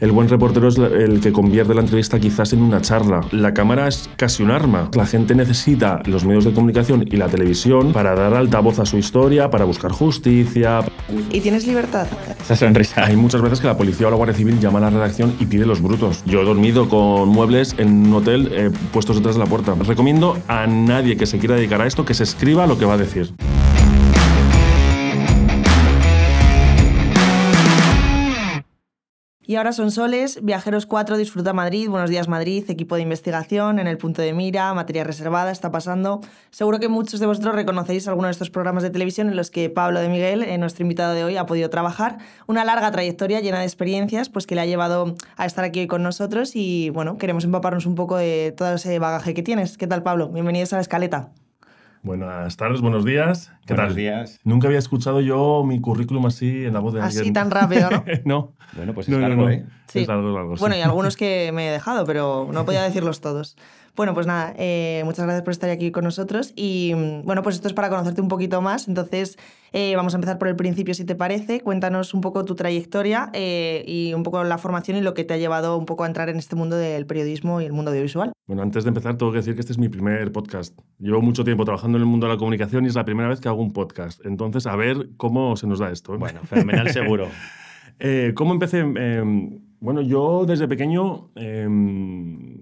El buen reportero es el que convierte la entrevista quizás en una charla. La cámara es casi un arma. La gente necesita los medios de comunicación y la televisión para dar altavoz a su historia, para buscar justicia. ¿Y tienes libertad? Esa sonrisa. Hay muchas veces que la policía o la Guardia Civil llama a la redacción y pide los brutos. Yo he dormido con muebles en un hotel eh, puestos detrás de la puerta. Recomiendo a nadie que se quiera dedicar a esto que se escriba lo que va a decir. Y ahora son soles, Viajeros 4, Disfruta Madrid, Buenos Días Madrid, equipo de investigación, en el punto de mira, materia reservada, está pasando. Seguro que muchos de vosotros reconocéis alguno de estos programas de televisión en los que Pablo de Miguel, eh, nuestro invitado de hoy, ha podido trabajar. Una larga trayectoria llena de experiencias, pues que le ha llevado a estar aquí hoy con nosotros y bueno, queremos empaparnos un poco de todo ese bagaje que tienes. ¿Qué tal, Pablo? Bienvenidos a la escaleta. Buenas tardes, buenos días. ¿Qué buenos tal? días. Nunca había escuchado yo mi currículum así en la voz de alguien. Así tan rápido, ¿no? no. Bueno, pues es no, largo, ¿eh? Sí. Es bueno, y algunos que me he dejado, pero no podía decirlos todos. Bueno, pues nada, eh, muchas gracias por estar aquí con nosotros y mm, bueno, pues esto es para conocerte un poquito más, entonces eh, vamos a empezar por el principio si te parece, cuéntanos un poco tu trayectoria eh, y un poco la formación y lo que te ha llevado un poco a entrar en este mundo del periodismo y el mundo audiovisual. Bueno, antes de empezar tengo que decir que este es mi primer podcast. Llevo mucho tiempo trabajando en el mundo de la comunicación y es la primera vez que hago un podcast, entonces a ver cómo se nos da esto. Bueno, fenomenal seguro. ¿Cómo empecé? Em, bueno, yo desde pequeño em,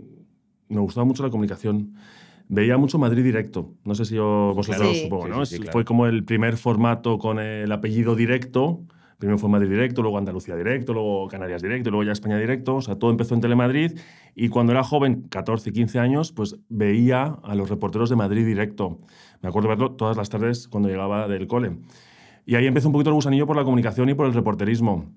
me gustaba mucho la comunicación. Veía mucho Madrid directo. No sé si vosotros lo supongo, ¿no? Fue como el primer formato con el apellido directo. Primero fue Madrid directo, luego Andalucía directo, luego Canarias directo, luego ya España directo. O sea, todo empezó en Telemadrid. Y cuando era joven, 14, 15 años, pues veía a los reporteros de Madrid directo. Me acuerdo verlo todas las tardes cuando llegaba del cole. Y ahí empezó un poquito el gusanillo por la comunicación y por el reporterismo.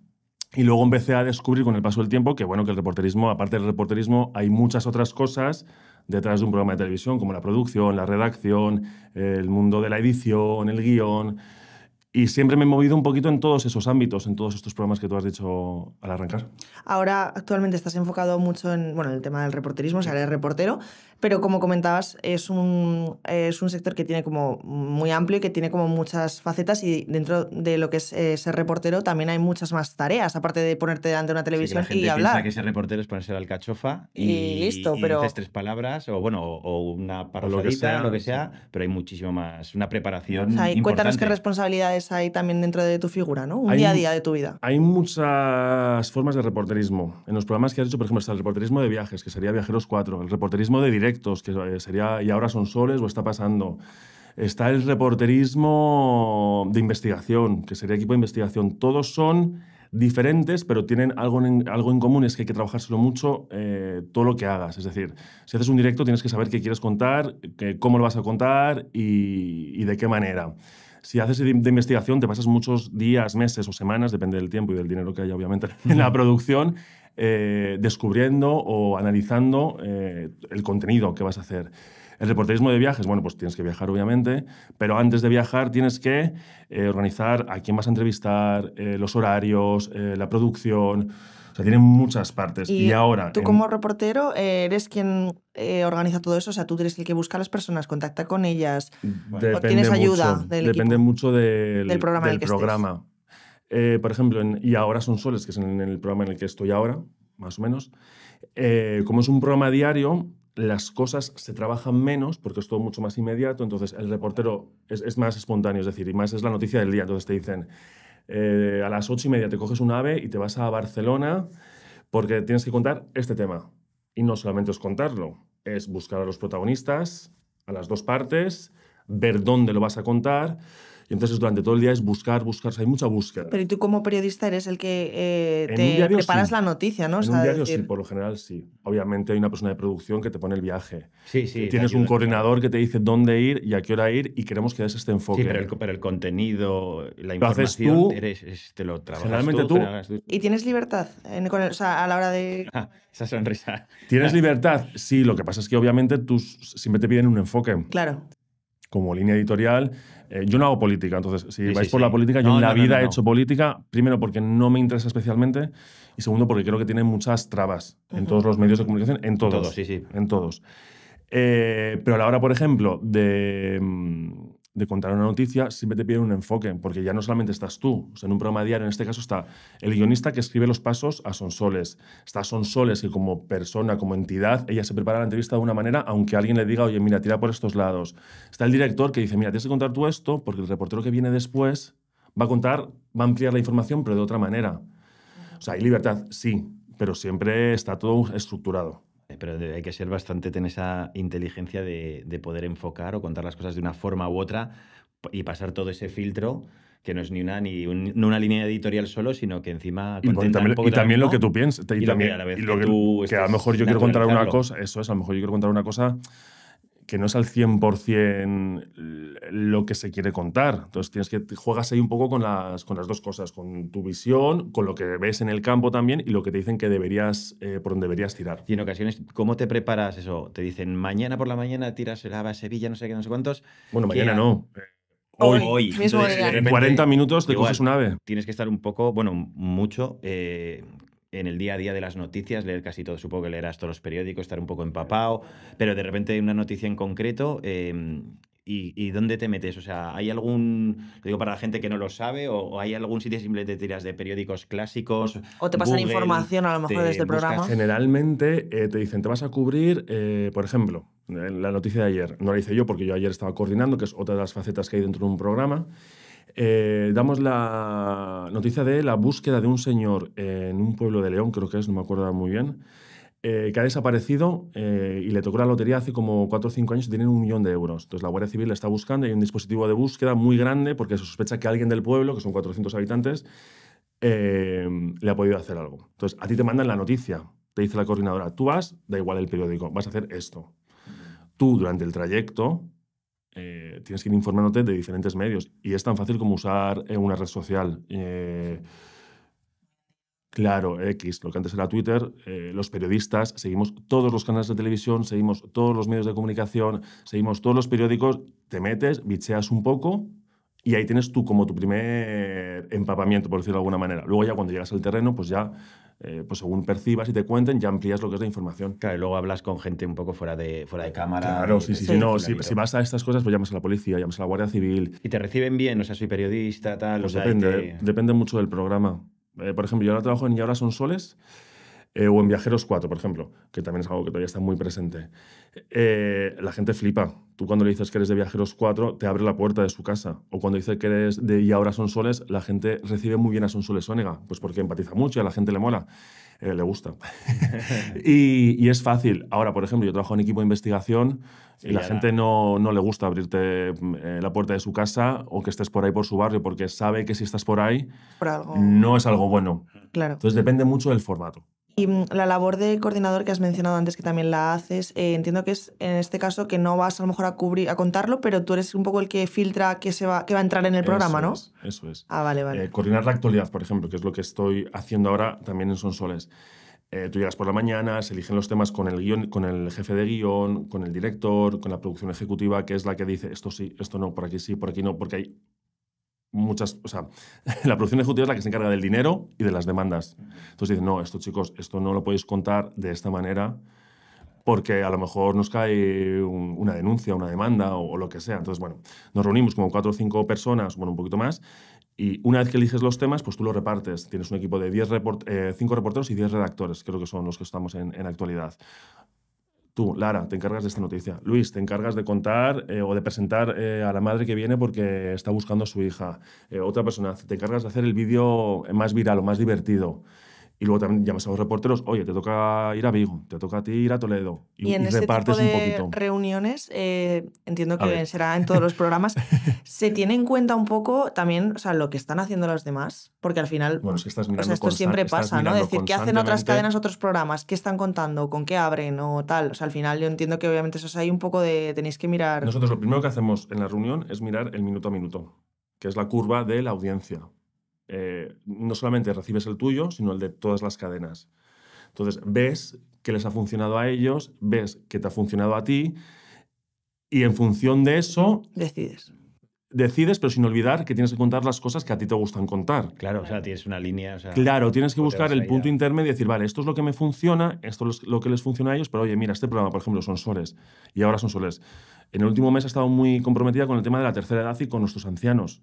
Y luego empecé a descubrir con el paso del tiempo que, bueno, que el reporterismo, aparte del reporterismo, hay muchas otras cosas detrás de un programa de televisión, como la producción, la redacción, el mundo de la edición, el guión. Y siempre me he movido un poquito en todos esos ámbitos, en todos estos programas que tú has dicho al arrancar. Ahora, actualmente estás enfocado mucho en bueno, el tema del reporterismo, o sea, eres reportero, pero como comentabas, es un, es un sector que tiene como muy amplio y que tiene como muchas facetas y dentro de lo que es eh, ser reportero también hay muchas más tareas, aparte de ponerte delante de una televisión y hablar la gente y hablar. Piensa que ser reportero es ponerse la alcachofa y, listo, pero... tres palabras o bueno, o, una parolita lo, lo que sea, pero hay muchísimo más, una preparación Cuéntanos qué responsabilidades hay también dentro de tu figura, ¿no? Un día a día de tu vida. Hay muchas formas de reporterismo. En los programas que has hecho, por ejemplo, está el reporterismo de viajes, que sería Viajeros 4, el reporterismo de directo que eh, sería Y ahora son soles o está pasando. Está el reporterismo de investigación, que sería equipo de investigación. Todos son diferentes, pero tienen algo en, algo en común, es que hay que trabajárselo mucho eh, todo lo que hagas. Es decir, si haces un directo tienes que saber qué quieres contar, cómo lo vas a contar y, de qué manera. Si haces de, de investigación te pasas muchos días, meses o semanas, depende del tiempo y del dinero que haya obviamente en la producción, eh, descubriendo o analizando eh, el contenido que vas a hacer. El reporterismo de viajes, bueno, pues tienes que viajar, obviamente, pero antes de viajar tienes que eh, organizar a quién vas a entrevistar, los horarios, la producción. O sea, tienen muchas partes. Y, ahora. Tú, como reportero, eres quien organiza todo eso? O sea, tú eres el que busca a las personas, contacta con ellas, mm, o tienes ayuda Depende mucho del, programa. Del el que programa. Eh, por ejemplo, Y ahora son soles, que es en el programa en el que estoy ahora, más o menos, eh, como es un programa diario, las cosas se trabajan menos porque es todo mucho más inmediato, entonces el reportero es, más espontáneo, es decir, y más es la noticia del día, entonces te dicen, eh, a las ocho y media te coges un ave y te vas a Barcelona porque tienes que contar este tema. Y no solamente es contarlo, es buscar a los protagonistas, a las dos partes, ver dónde lo vas a contar, y entonces durante todo el día es buscar, buscar, hay mucha búsqueda. Pero tú como periodista eres el que eh, te preparas la noticia, ¿no? En un diario sí, por lo general sí. Obviamente hay una persona de producción que te pone el viaje. Sí, sí. Tienes un coordinador que te dice dónde ir y a qué hora ir y queremos que des este enfoque. Sí, pero el, contenido, la información, tú, eres, te lo trabajas tú, ¿Y tienes libertad a la hora de...? esa sonrisa. ¿Tienes libertad? Sí, lo que pasa es que obviamente tú siempre te piden un enfoque. Claro como línea mm. editorial. Eh, yo no hago política, entonces si vais por la política, yo en la vida he hecho política, primero porque no me interesa especialmente y segundo porque creo que tiene muchas trabas en todos los medios de comunicación, en todos. En todos, sí, sí. En todos. Eh, pero a la hora, por ejemplo, de mm, de contar una noticia, siempre te piden un enfoque, porque ya no solamente estás tú. en un programa diario, en este caso, está el guionista que escribe los pasos a Sonsoles. Está Sonsoles, que como persona, como entidad, ella se prepara la entrevista de una manera, aunque alguien le diga, oye, mira, tira por estos lados. Está el director que dice, mira, tienes que contar tú esto, porque el reportero que viene después va a contar, va a ampliar la información, pero de otra manera. O sea, hay libertad, sí, pero siempre está todo estructurado. Eh, pero hay que ser bastante, tener esa inteligencia de, poder enfocar o contar las cosas de una forma u otra y pasar todo ese filtro que no es ni una ni una línea editorial solo, sino que encima y, también, lo que tú piensas y, también lo que, a lo, que a lo mejor yo quiero contar una cosa, eso es, a lo mejor yo quiero contar una cosa que no es al 100% lo que se quiere contar. Entonces tienes que juegas ahí un poco con las, con las dos cosas, con tu visión, con lo que ves en el campo también y lo que te dicen que deberías, eh, por donde deberías tirar. Y en ocasiones, ¿cómo te preparas eso? Te dicen, mañana por la mañana tiras el a Sevilla, no sé qué, no sé cuántos. Bueno, mañana no. Hoy, hoy. en 40 minutos te coges un ave. Tienes que estar un poco, bueno, mucho eh, en el día a día de las noticias, leer casi todo, supongo que leerás todos los periódicos, estar un poco empapado, pero de repente hay una noticia en concreto, em, y, dónde te metes? O sea, ¿hay algún, digo para la gente que no lo sabe, o, hay algún sitio simplemente te tiras de periódicos clásicos? O te pasan información a lo mejor desde el programa. Generalmente eh, te dicen, te vas a cubrir, eh, por ejemplo, la noticia de ayer. No la hice yo porque yo ayer estaba coordinando, que es otra de las facetas que hay dentro de un programa. Eh, damos la noticia de la búsqueda de un señor en un pueblo de León, creo que es, no me acuerdo muy bien, eh, que ha desaparecido eh, y le tocó la lotería hace como 4 o 5 años y tiene un millón de euros. Entonces la Guardia Civil la está buscando, hay un dispositivo de búsqueda muy grande porque se sospecha que alguien del pueblo, que son 400 habitantes, le ha podido hacer algo. Entonces a ti te mandan la noticia, te dice la coordinadora, tú vas, da igual el periódico, vas a hacer esto. Tú durante el trayecto eh, tienes que ir informándote de diferentes medios. Y es tan fácil como usar eh, una red social. Eh, claro, X, lo que antes era Twitter, los periodistas, seguimos todos los canales de televisión, seguimos todos los medios de comunicación, seguimos todos los periódicos, te metes, bicheas un poco y ahí tienes tú como tu primer empapamiento, por decirlo de alguna manera. Luego ya cuando llegas al terreno, pues ya, eh, pues según percibas y te cuenten, ya amplías lo que es la información. Claro, y luego hablas con gente un poco fuera de, fuera de cámara. Claro, si, si, vas a estas cosas, pues llamas a la policía, llamas a la Guardia Civil. ¿Y te reciben bien? O sea, soy periodista, tal. Pues depende, mucho del programa. Eh, por ejemplo, yo ahora trabajo en Y ahora son soles eh, o en Viajeros 4, por ejemplo, que también es algo que todavía está muy presente. Eh, la gente flipa. Tú cuando le dices que eres de Viajeros 4, te abre la puerta de su casa. O cuando dice que eres de Y ahora son soles, la gente recibe muy bien a Son soles, ónega. pues porque empatiza mucho y a la gente le mola, eh, le gusta. y, es fácil. Ahora, por ejemplo, yo trabajo en equipo de investigación y la gente no, no, le gusta abrirte la puerta de su casa o que estés por ahí por su barrio, porque sabe que si estás por ahí, no es algo bueno. Claro. Entonces depende mucho del formato. Y mm, la labor de coordinador que has mencionado antes, que también la haces, eh, entiendo que es en este caso que no vas a lo mejor a cubrir, a contarlo, pero tú eres un poco el que filtra qué se va, va a entrar en el programa, ¿no? eso es. Ah, vale, vale. Eh, coordinar la actualidad, por ejemplo, que es lo que estoy haciendo ahora también en Sonsoles. Eh, tú llegas por la mañana, se eligen los temas con el, guion, con el jefe de guión, con el director, con la producción ejecutiva, que es la que dice esto sí, esto no, por aquí sí, por aquí no, porque hay muchas, o sea, la producción ejecutiva es la que se encarga del dinero y de las demandas. Entonces dicen, no, esto chicos, esto no lo podéis contar de esta manera porque a lo mejor nos cae una denuncia, una demanda o, lo que sea. Entonces, bueno, nos reunimos como cuatro o cinco personas, bueno, un poquito más, y una vez que eliges los temas, pues tú los repartes. Tienes un equipo de 10 report, eh, cinco reporteros y diez redactores, creo que son los que estamos en, en actualidad. Tú, Lara, te encargas de esta noticia. Luis, te encargas de contar eh, o de presentar eh, a la madre que viene porque está buscando a su hija. Eh, otra persona, te encargas de hacer el vídeo más viral o más divertido. Y luego también llamas a los reporteros, oye, te toca ir a Vigo, te toca a ti ir a Toledo. Y, ¿Y en este repartes tipo de un reuniones, eh, entiendo que será en todos los programas, se tiene en cuenta un poco también o sea, lo que están haciendo los demás, porque al final bueno, si estás esto siempre pasa, ¿no? Decir, ¿qué hacen otras cadenas, otros programas? ¿Qué están contando? ¿Con qué abren? O tal. O sea, al final yo entiendo que obviamente eso es ahí un poco de tenéis que mirar. Nosotros lo primero que hacemos en la reunión es mirar el minuto a minuto, que es la curva de la audiencia. Eh, no solamente recibes el tuyo, sino el de todas las cadenas. Entonces, ves que les ha funcionado a ellos, ves que te ha funcionado a ti, y en función de eso... Decides. Decides, pero sin olvidar que tienes que contar las cosas que a ti te gustan contar. Claro, o sea, tienes una línea. claro, tienes que buscar el punto intermedio y decir, vale, esto es lo que me funciona, esto es lo que les funciona a ellos, pero oye, mira, este programa, por ejemplo, son soles, y ahora son soles. En el último mes he estado muy comprometida con el tema de la tercera edad y con nuestros ancianos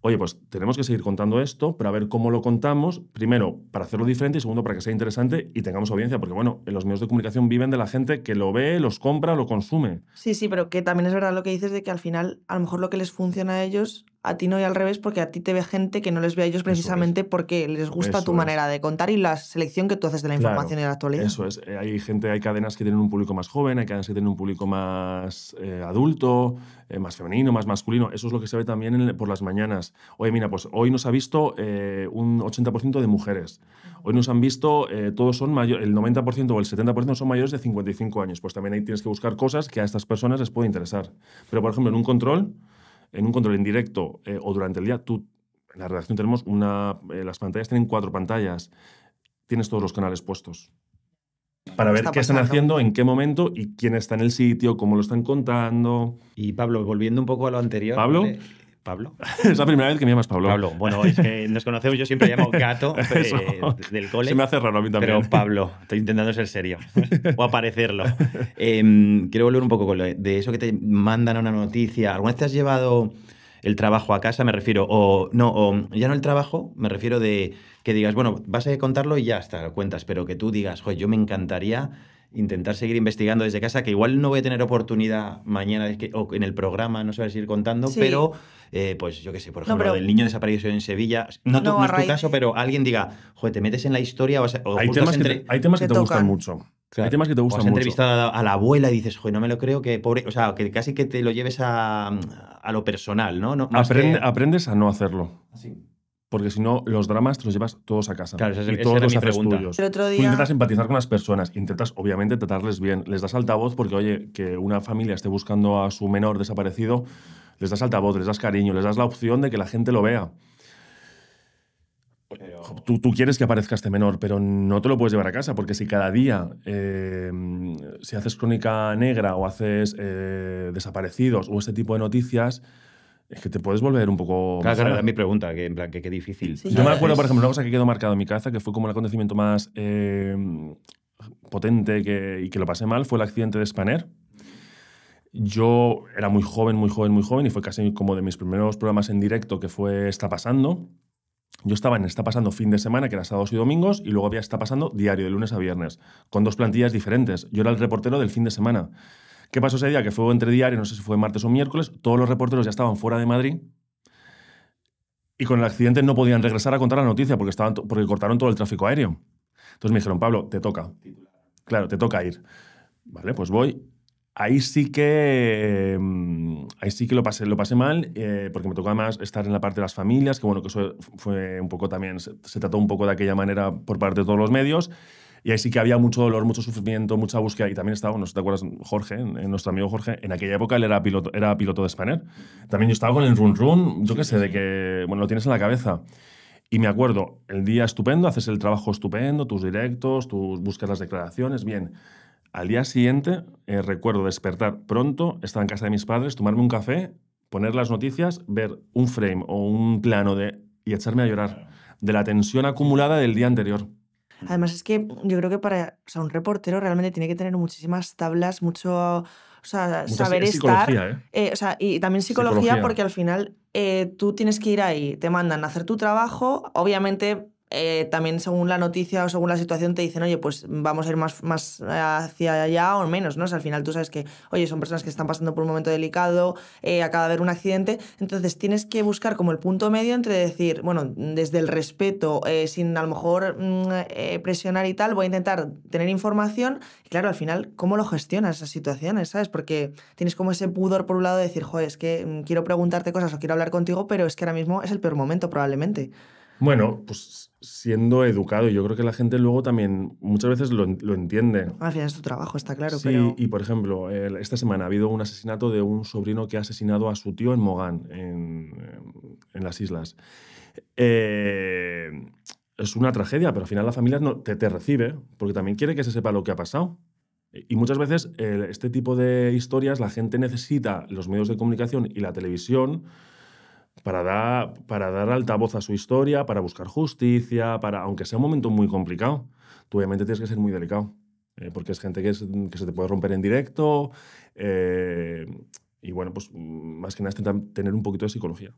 oye, pues tenemos que seguir contando esto para ver cómo lo contamos, primero, para hacerlo diferente y segundo, para que sea interesante y tengamos audiencia, porque bueno, en los medios de comunicación viven de la gente que lo ve, los compra, lo consume. Sí, sí, pero que también es verdad lo que dices de que al final a lo mejor lo que les funciona a ellos a ti no y al revés, porque a ti te ve gente que no les ve a ellos precisamente porque les gusta tu manera de contar y la selección que tú haces de la información en y de la actualidad. Eso es. Eh, hay gente, hay cadenas que tienen un público más joven, hay cadenas que tienen un público más eh, adulto, eh, más femenino, más masculino. Eso es lo que se ve también por las mañanas. Oye, mira, pues hoy nos ha visto un 80% de mujeres. Hoy nos han visto, todos son mayores, el 90% o el 70% son mayores de 55 años. Pues también ahí tienes que buscar cosas que a estas personas les puede interesar. Pero, por ejemplo, en un control en un control indirecto directo eh, o durante el día, tú, en la redacción tenemos una, eh, las pantallas tienen cuatro pantallas, tienes todos los canales puestos. Para ver qué están haciendo, en qué momento y quién está en el sitio, cómo lo están contando. Y Pablo, volviendo un poco a lo anterior. Pablo, Pablo. es la primera vez que me llamas Pablo. Pablo, bueno, es que nos conocemos, yo siempre llamo gato del cole. Se me hace raro a mí también. Pero Pablo, estoy intentando ser serio o aparecerlo. Em, quiero volver un poco con lo de eso que te mandan a una noticia. ¿Alguna vez te has llevado el trabajo a casa? Me refiero, o no, o ya no el trabajo, me refiero de que digas, bueno, vas a contarlo y ya está, lo cuentas, pero que tú digas, joder, yo me encantaría intentar seguir investigando desde casa, que igual no voy a tener oportunidad mañana o en el programa, no va a seguir contando, pero eh, pues yo qué sé, por ejemplo, el niño desaparecido en Sevilla, no, tu caso, pero alguien diga, joder, te metes en la historia o, hay, temas temas que te, gustan mucho. Hay temas que te gustan mucho. entrevistado a la abuela y dices, joder, no me lo creo, que pobre. O sea, que casi que te lo lleves a, lo personal, ¿no? no Aprendes a no hacerlo. Así. ¿Ah, porque si no, los dramas te los llevas todos a casa. Claro, y todos los haces tuyos. Tú intentas empatizar con las personas, intentas, obviamente, tratarles bien. Les das altavoz porque, oye, que una familia esté buscando a su menor desaparecido, les das altavoz, les das cariño, les das la opción de que la gente lo vea. Tú, quieres que aparezca este menor, pero no te lo puedes llevar a casa, porque si cada día, em, si haces crónica negra o haces eh, desaparecidos o este tipo de noticias, es que te puedes volver un poco. Claro, claro, mi pregunta, que en plan, que qué difícil. Yo me acuerdo, por ejemplo, una cosa que quedó marcada en mi casa, que fue como el acontecimiento más eh, potente que, y que lo pasé mal, fue el accidente de Spaner. Yo era muy joven, muy joven, muy joven, y fue casi como de mis primeros programas en directo que fue Está Pasando. Yo estaba en Está Pasando fin de semana, que era sábados y domingos, y luego había Está Pasando diario, de lunes a viernes, con dos plantillas diferentes. Yo era el reportero del fin de semana. ¿Qué pasó ese día? Que fue entre diario, no sé si fue martes o miércoles, todos los reporteros ya estaban fuera de Madrid y con el accidente no podían regresar a contar la noticia porque, estaban porque cortaron todo el tráfico aéreo. Entonces me dijeron, Pablo, te toca. Claro, te toca ir. Vale, pues voy. Ahí sí que, mm, ahí sí que lo, pasé, lo pasé mal, eh, porque me tocó además estar en la parte de las familias, que bueno, que eso fue un poco también, se trató un poco de aquella manera por parte de todos los medios. Y ahí sí que había mucho dolor, mucho sufrimiento, mucha búsqueda. Y también estaba, no sé te acuerdas, Jorge, nuestro amigo Jorge, en aquella época él era piloto, era piloto de Spanair. También yo estaba con el run run, yo qué sé, de que, bueno, lo tienes en la cabeza. Y me acuerdo, el día estupendo, haces el trabajo estupendo, tus directos, tus buscas las declaraciones, bien. Al día siguiente, eh, recuerdo despertar pronto, estar en casa de mis padres, tomarme un café, poner las noticias, ver un frame o un plano de, y echarme a llorar de la tensión acumulada del día anterior. Además es que yo creo que para un reportero realmente tiene que tener muchísimas tablas, mucho... O saber estar. ¿eh? Eh, o sea, y también psicología, porque al final eh, tú tienes que ir ahí, te mandan a hacer tu trabajo, obviamente eh, también según la noticia o según la situación te dicen, oye, pues vamos a ir más, más eh, hacia allá o menos, ¿no? al final tú sabes que, oye, son personas que están pasando por un momento delicado, eh, acaba de haber un accidente, entonces tienes que buscar como el punto medio entre decir, bueno, desde el respeto, eh, sin a lo mejor mm, presionar y tal, voy a intentar tener información, y claro, al final, ¿cómo lo gestionas esas situaciones, sabes? Porque tienes como ese pudor por un lado de decir, joder, es que mm, quiero preguntarte cosas o quiero hablar contigo, pero es que ahora mismo es el peor momento probablemente. Bueno, pues siendo educado. Y yo creo que la gente luego también muchas veces lo, entiende. Al tu trabajo, está claro. Sí, y por ejemplo, esta semana ha habido un asesinato de un sobrino que ha asesinado a su tío en Mogán, en, las islas. Eh, es una tragedia, pero al final la familia no, te, te, recibe, porque también quiere que se sepa lo que ha pasado. Y muchas veces eh, este tipo de historias la gente necesita los medios de comunicación y la televisión para dar, para dar altavoz a su historia, para buscar justicia, para, aunque sea un momento muy complicado, tú obviamente tienes que ser muy delicado, eh, porque es gente que, que, se te puede romper en directo, eh, y bueno, pues mm, más que nada es tener un poquito de psicología.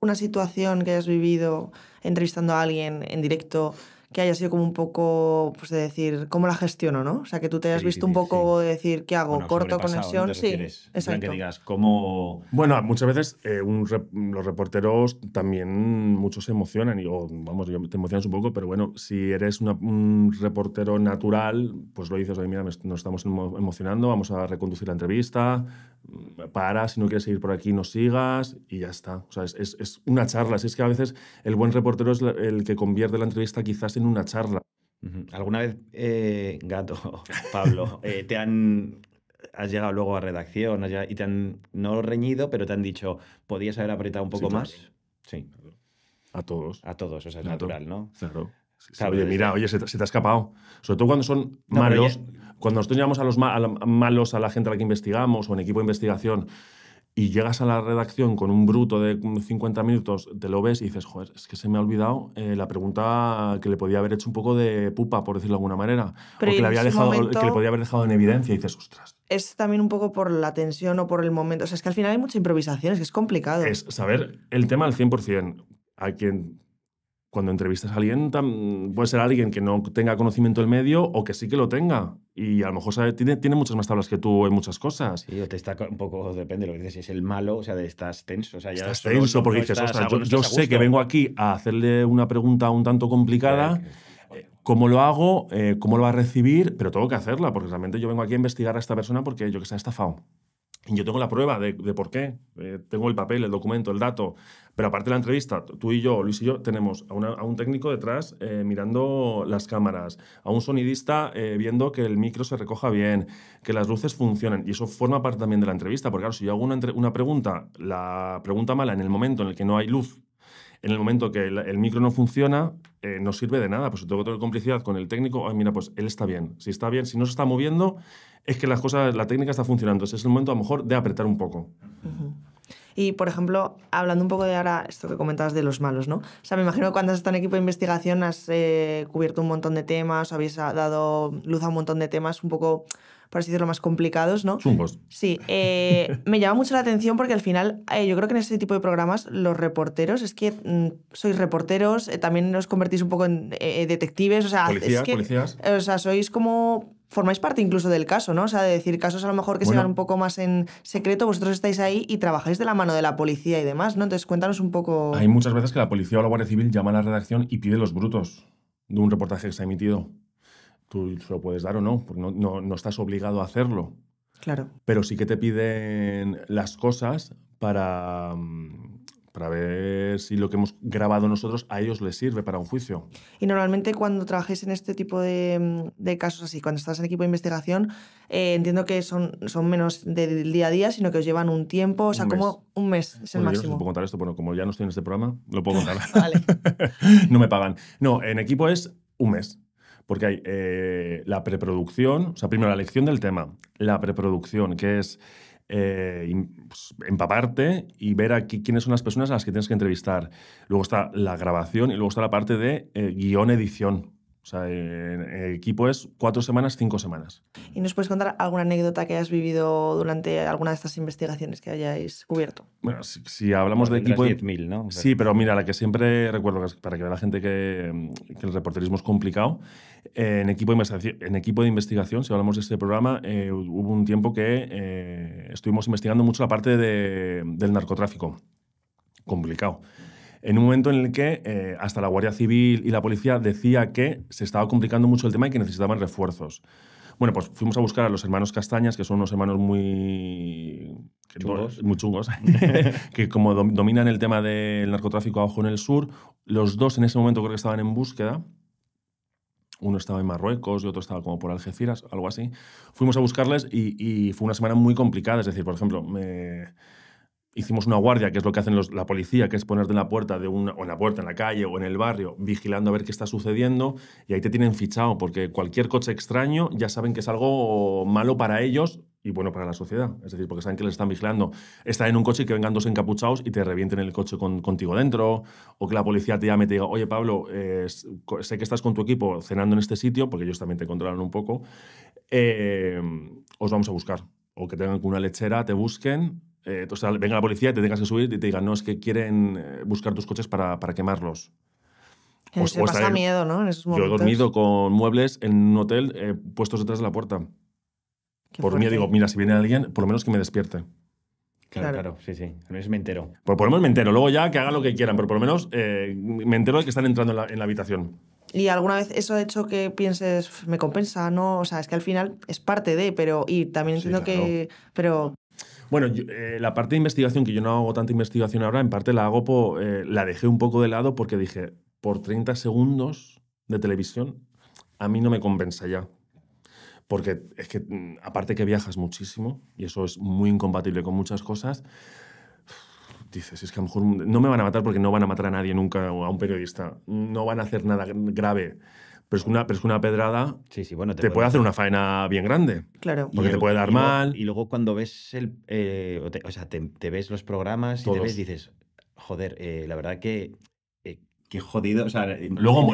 Una situación que has vivido entrevistando a alguien en directo que haya sido como un poco, pues de decir, ¿cómo la gestiono, no? O sea, que tú te hayas visto un poco de decir, ¿qué hago? ¿Corto conexión? Sí, exacto. Que digas, ¿cómo...? Bueno, muchas veces eh, los reporteros también muchos se emocionan, y yo, vamos, te emocionas un poco, pero bueno, si eres un reportero natural, pues lo dices, oye, mira, nos estamos emocionando, vamos a reconducir la entrevista, mm, para, si no quieres seguir por aquí, no sigas, y ya está. O sea, es, es, es una charla, si es que a veces el buen reportero es el que convierte la entrevista quizás en una charla. ¿Alguna vez, eh, gato, Pablo, eh, te han has llegado luego a redacción y te han, no reñido, pero te han dicho, ¿podías haber apretado un poco más? Sí. A todos. A todos, o sea, es natural, ¿no? Claro. mira, oye, se te, ha escapado. Sobre todo cuando son malos. Cuando nosotros llamamos a los malos a la gente a la que investigamos o en equipo de investigación y llegas a la redacción con un bruto de 50 minutos, te lo ves y dices, joder, es que se me ha olvidado eh, la pregunta que le podía haber hecho un poco de pupa, por decirlo de alguna manera, o que le, había dejado, que le podía haber dejado en evidencia y dices, ostras. Es también un poco por la tensión o por el momento. O sea, es que al final hay mucha improvisación, es que es complicado. Es saber el tema al 100%. A quien cuando entrevistas a alguien, puede ser alguien que no tenga conocimiento del medio o que sí que lo tenga. Y a lo mejor tiene, muchas más tablas que tú en muchas cosas. y te está un poco, depende de lo que dices, si es el malo, o sea, de, estás tenso. estás tenso porque dices, ostras, yo, sé que vengo aquí a hacerle una pregunta un tanto complicada. Eh, eh, cómo lo hago, eh, cómo lo va a recibir, pero tengo que hacerla, porque realmente yo vengo aquí a investigar a esta persona porque yo que sé, ha estafado. Y yo tengo la prueba de, por qué. Eh, tengo el papel, el documento, el dato. Pero aparte de la entrevista, tú y yo, Luis y yo, tenemos a, un técnico detrás eh, mirando las cámaras, a un sonidista eh, viendo que el micro se recoja bien, que las luces funcionen. Y eso forma parte también de la entrevista, porque claro, si yo hago una, una pregunta, la pregunta mala en el momento en el que no hay luz en el momento que el, micro no funciona, eh, no sirve de nada. Pues tengo que tener complicidad con el técnico, ay, ah, mira, pues él está bien. Si está bien, si no se está moviendo, es que las cosas, la técnica está funcionando. Entonces es el momento a lo mejor de apretar un poco. Y, por ejemplo, hablando un poco de ahora esto que comentabas de los malos, ¿no? O sea, me imagino que cuando has estado en equipo de investigación has eh, cubierto un montón de temas, habéis ah, dado luz a un montón de temas, un poco por así decirlo, más complicados, ¿no? Sí, eh, me llama mucho la atención porque al final eh, yo creo que en este tipo de programas los reporteros, es que mm, sois reporteros, eh, también os convertís un poco en detectives, o sea, policías. o sea, sois como formáis parte incluso del caso, ¿no? O sea, de decir casos a lo mejor que se van un poco más en secreto, vosotros estáis ahí y trabajáis de la mano de la policía y demás, ¿no? Entonces cuéntanos un poco... Hay muchas veces que la policía o la Guardia Civil llama a la redacción y pide los brutos de un reportaje que se ha emitido tú lo puedes dar o no, porque no, no, no estás obligado a hacerlo. Claro. Pero sí que te piden las cosas para, mm, para ver si lo que hemos grabado nosotros a ellos les sirve para un juicio. Y normalmente cuando trabajáis en este tipo de, mm, casos así, cuando estás en equipo de investigación, eh, entiendo que son, son menos del día a día, sino que os llevan un tiempo, o sea, como un mes es el máximo. puedo contar esto, bueno, como ya no estoy en este programa, lo puedo contar. Vale. no me pagan. No, en equipo es un mes. Porque hay eh, la preproducción, o sea, primero la elección del tema, la preproducción, que es eh, pues, empaparte y ver aquí quiénes son las personas a las que tienes que entrevistar. Luego está la grabación y luego está la parte de eh, guión edición. O sea, el equipo es cuatro semanas, cinco semanas. ¿Y nos puedes contar alguna anécdota que hayas vivido durante alguna de estas investigaciones que hayáis cubierto? Bueno, si, hablamos de equipo... 10.000, ¿no? Sí, pero mira, la que siempre recuerdo, para que vea la gente que, el reporterismo es complicado, eh, en, equipo de en equipo de investigación, si hablamos de este programa, eh, hubo un tiempo que eh, estuvimos investigando mucho la parte del narcotráfico. Complicado en un momento en el que eh, hasta la Guardia Civil y la policía decía que se estaba complicando mucho el tema y que necesitaban refuerzos. Bueno, pues fuimos a buscar a los hermanos Castañas, que son unos hermanos muy chungos, muy chungos que como dominan el tema del narcotráfico abajo en el sur, los dos en ese momento creo que estaban en búsqueda. Uno estaba en Marruecos y otro estaba como por Algeciras, algo así. Fuimos a buscarles y, y fue una semana muy complicada. Es decir, por ejemplo, me hicimos una guardia, que es lo que hacen la policía, que es ponerte en la puerta de una, o en la puerta, en la calle o en el barrio, vigilando a ver qué está sucediendo, y ahí te tienen fichado, porque cualquier coche extraño ya saben que es algo malo para ellos y bueno para la sociedad. Es decir, porque saben que les están vigilando. Está en un coche y que vengan dos encapuchados y te revienten el coche contigo dentro, o que la policía te llame y te diga, oye Pablo, eh, sé que estás con tu equipo cenando en este sitio, porque ellos también te controlan un poco, eh, os vamos a buscar. O que tengan una lechera, te busquen eh, venga la policía y te tengas que subir y te digan, no, es que quieren eh, buscar tus coches para, para quemarlos. Eh, pues, se pues pasa miedo, ¿no? yo he dormido con muebles en un hotel puestos detrás de la puerta. por mí digo, mira, si viene alguien, por lo menos que me despierte. Claro, claro, sí, sí. Al menos me entero. Pues por, lo menos me entero. Luego ya que hagan lo que quieran, pero por lo menos me entero de que están entrando en la, habitación. ¿Y alguna vez eso ha hecho que pienses, me compensa? No, o sea, es que al final es parte de, pero. Y también entiendo que. Pero bueno, eh, la parte de investigación, que yo no hago tanta investigación ahora, en parte la hago, eh, la dejé un poco de lado porque dije, por 30 segundos de televisión, a mí no me compensa ya. Porque es que, mm, aparte que viajas muchísimo, y eso es muy incompatible con muchas cosas, dices, es que a lo mejor no me van a matar porque no van a matar a nadie nunca, a un periodista, no van a hacer nada grave. Pero es que una, pedrada te, puede, hacer una faena bien grande. Claro. Porque te puede dar mal. Y luego cuando ves el. Eh, o, sea, te, ves los programas y te ves dices, joder, eh, la verdad que. Eh, qué jodido. O sea, luego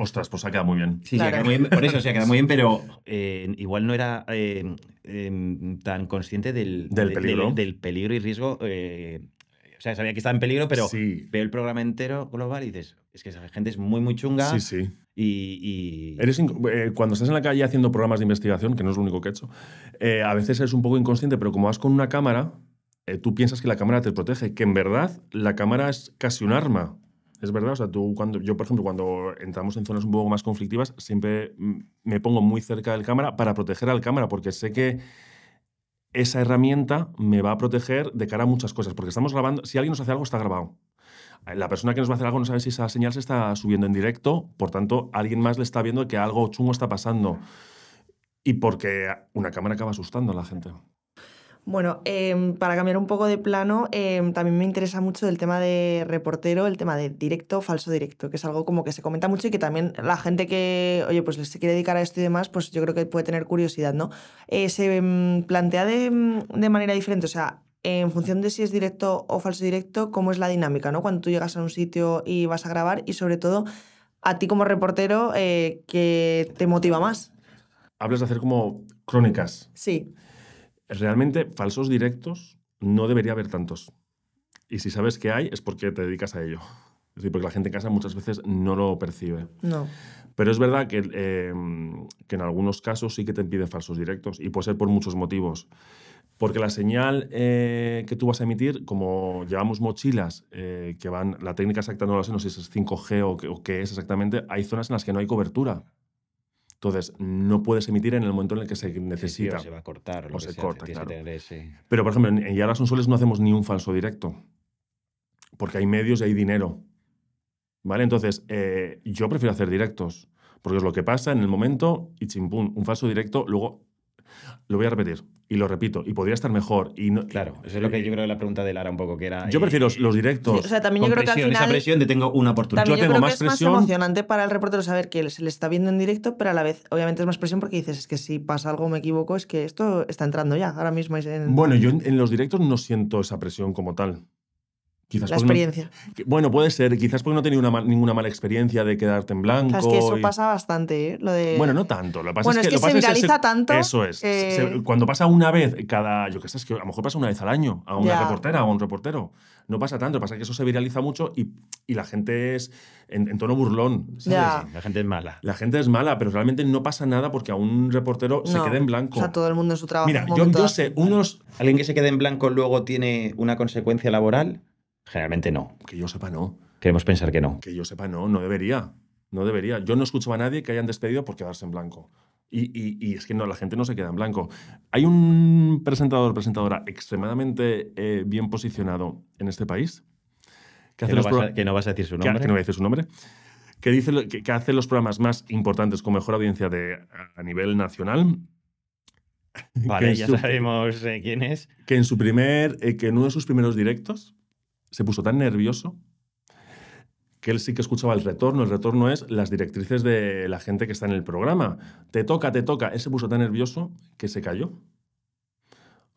ostras, pues se ha quedado muy bien. Sí, se ha muy bien. Por eso se ha quedado muy bien, pero igual no era em, tan consciente del, peligro. Del, y riesgo. O sea, sabía que estaba en peligro, pero veo el programa entero global y dices, es que esa gente es muy, muy chunga. Sí, sí. Y, Eres eh, cuando estás en la calle haciendo programas de investigación, que no es lo único que he hecho, eh, a veces eres un poco inconsciente, pero como vas con una cámara, eh, tú piensas que la cámara te protege, que en verdad la cámara es casi un arma. Es verdad, o sea, tú cuando, yo por ejemplo, cuando entramos en zonas un poco más conflictivas, siempre me pongo muy cerca del cámara para proteger al cámara, porque sé que esa herramienta me va a proteger de cara a muchas cosas, porque estamos grabando, si alguien nos hace algo, está grabado la persona que nos va a hacer algo no sabe si esa señal se está subiendo en directo, por tanto, alguien más le está viendo que algo chungo está pasando. Y porque una cámara acaba asustando a la gente. Bueno, em, para cambiar un poco de plano, em, también me interesa mucho el tema de reportero, el tema de directo, falso directo, que es algo como que se comenta mucho y que también la gente que, oye, pues se quiere dedicar a esto y demás, pues yo creo que puede tener curiosidad, ¿no? Eh, se em, plantea de manera diferente, o sea, en función de si es directo o falso directo, cómo es la dinámica, ¿no? Cuando tú llegas a un sitio y vas a grabar y sobre todo a ti como reportero, eh, ¿qué te motiva más? Hablas de hacer como crónicas. Sí. Realmente falsos directos no debería haber tantos. Y si sabes que hay es porque te dedicas a ello. Es decir, porque la gente en casa muchas veces no lo percibe. No. Pero es verdad que, eh, que en algunos casos sí que te piden falsos directos y puede ser por muchos motivos. Porque la señal eh, que tú vas a emitir, como llevamos mochilas eh, que van, la técnica exacta no lo sé, no sé si es 5G o, qué es exactamente, hay zonas en las que no hay cobertura. Entonces, no puedes emitir en el momento en el que se necesita. se va a cortar. O, se corta, Pero, por ejemplo, en Yara Sonsoles no hacemos ni un falso directo. Porque hay medios y hay dinero. ¿Vale? Entonces, eh, yo prefiero hacer directos. Porque es lo que pasa en el momento y chimpún. Un falso directo, luego lo voy a repetir y lo repito, y podría estar mejor. Y no, claro, eso es lo que yo creo la pregunta de Lara un poco, que era... Yo eh, prefiero los, directos. o sea, también yo creo presión, que esa presión de tengo una oportunidad. Yo, tengo creo más que es más emocionante para el reportero saber que se le está viendo en directo, pero a la vez, obviamente, es más presión porque dices, es que si pasa algo, me equivoco, es que esto está entrando ya, ahora mismo. Bueno, yo en, los directos no siento esa presión como tal la experiencia. bueno, puede ser. Quizás porque no he tenido ninguna mala experiencia de quedarte en blanco. es que eso pasa bastante. ¿eh? Bueno, no tanto. Lo pasa bueno, es que, es se viraliza tanto. Eso es. cuando pasa una vez cada. Yo qué sé, es que a lo mejor pasa una vez al año a una reportera o a un reportero. No pasa tanto. Pasa que eso se viraliza mucho y, la gente es en, tono burlón. La gente es mala. La gente es mala, pero realmente no pasa nada porque a un reportero se quede en blanco. O sea, todo el mundo en su trabajo. Mira, yo, yo sé, unos. Alguien que se quede en blanco luego tiene una consecuencia laboral. Generalmente no. Que yo sepa, no. Queremos pensar que no. Que yo sepa, no, no debería. No debería. Yo no escucho a nadie que hayan despedido por quedarse en blanco. Y, y, es que no, la gente no se queda en blanco. Hay un presentador, presentadora extremadamente eh, bien posicionado en este país. Que, hace los que, no vas a decir su nombre. Que, no voy a decir su nombre. Que, dice, que, hace los programas más importantes con mejor audiencia de, a nivel nacional. Vale, ya sabemos eh, quién es. Que en su primer, eh, que en uno de sus primeros directos, se puso tan nervioso que él sí que escuchaba el retorno. El retorno es las directrices de la gente que está en el programa. Te toca, te toca. Él se puso tan nervioso que se cayó.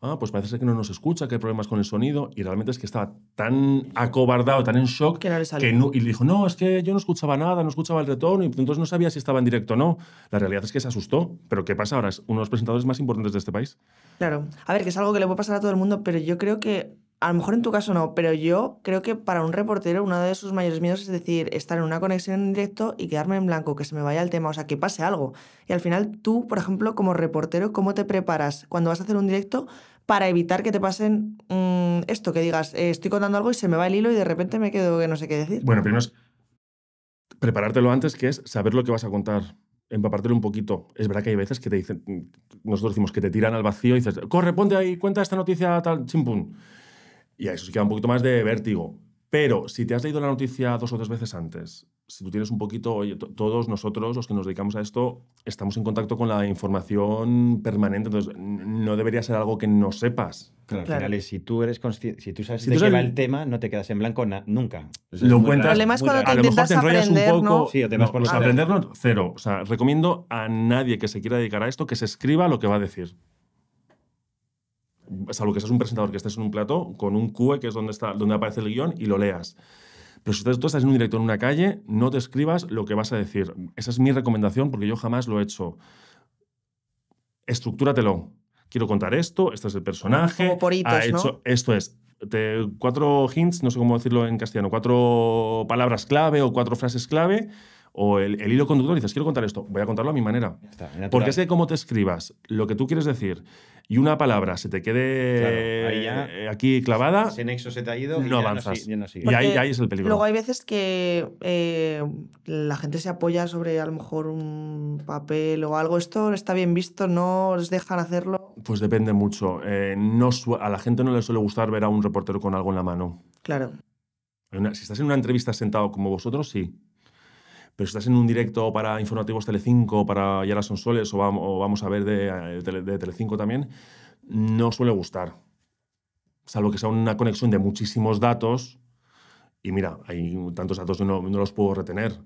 Ah, pues parece ser que no nos escucha, que hay problemas con el sonido. Y realmente es que estaba tan acobardado, tan en shock, que no le y le dijo, no, es que yo no escuchaba nada, no escuchaba el retorno, y entonces no sabía si estaba en directo o no. La realidad es que se asustó. Pero ¿qué pasa ahora? Es uno de los presentadores más importantes de este país. Claro. A ver, que es algo que le puede pasar a todo el mundo, pero yo creo que a lo mejor en tu caso no, pero yo creo que para un reportero uno de sus mayores miedos es decir, estar en una conexión en directo y quedarme en blanco, que se me vaya el tema, o sea, que pase algo. Y al final tú, por ejemplo, como reportero, ¿cómo te preparas cuando vas a hacer un directo para evitar que te pasen mm, esto, que digas, eh, estoy contando algo y se me va el hilo y de repente me quedo que no sé qué decir? Bueno, primero es preparártelo antes, que es saber lo que vas a contar empapártelo un poquito. Es verdad que hay veces que te dicen, nosotros decimos que te tiran al vacío y dices, corre, ponte ahí, cuenta esta noticia tal, chimpún. Y a eso sí queda un poquito más de vértigo. Pero si te has leído la noticia dos o tres veces antes, si tú tienes un poquito, todos nosotros, los que nos dedicamos a esto, estamos en contacto con la información permanente, entonces no debería ser algo que no sepas. Claro, al si tú eres consciente, si tú sabes de va el tema, no te quedas en blanco nunca. lo encuentras. El problema es cuando te intentas a aprender, poco. Sí, o te vas por los sea, cero. O sea, recomiendo a nadie que se quiera dedicar a esto que se escriba lo que va a decir salvo que seas un presentador que estés en un plato con un QE, que es donde, está, donde aparece el guión, y lo leas. Pero si tú estás en un directo en una calle, no te escribas lo que vas a decir. Esa es mi recomendación porque yo jamás lo he hecho. Estructúratelo. Quiero contar esto, este es el personaje. Esto es. cuatro hints, no sé cómo decirlo en castellano, cuatro palabras clave o cuatro frases clave o el, hilo conductor, dices, quiero contar esto, voy a contarlo a mi manera. Porque sé cómo te escribas lo que tú quieres decir, y una palabra se te quede eh, aquí clavada, ese nexo se te y no avanzas. y ahí, es el peligro. Luego hay veces que eh, la gente se apoya sobre a lo mejor un papel o algo. Esto está bien visto, no os dejan hacerlo. Pues depende mucho. Eh, no a la gente no le suele gustar ver a un reportero con algo en la mano. Claro. si estás en una entrevista sentado como vosotros, sí si estás en un directo para informativos Telecinco, para Ya las o, vamos a ver de, eh, de, 5 Telecinco también, no suele gustar. Salvo que sea una conexión de muchísimos datos. Y mira, hay tantos datos que no, los puedo retener.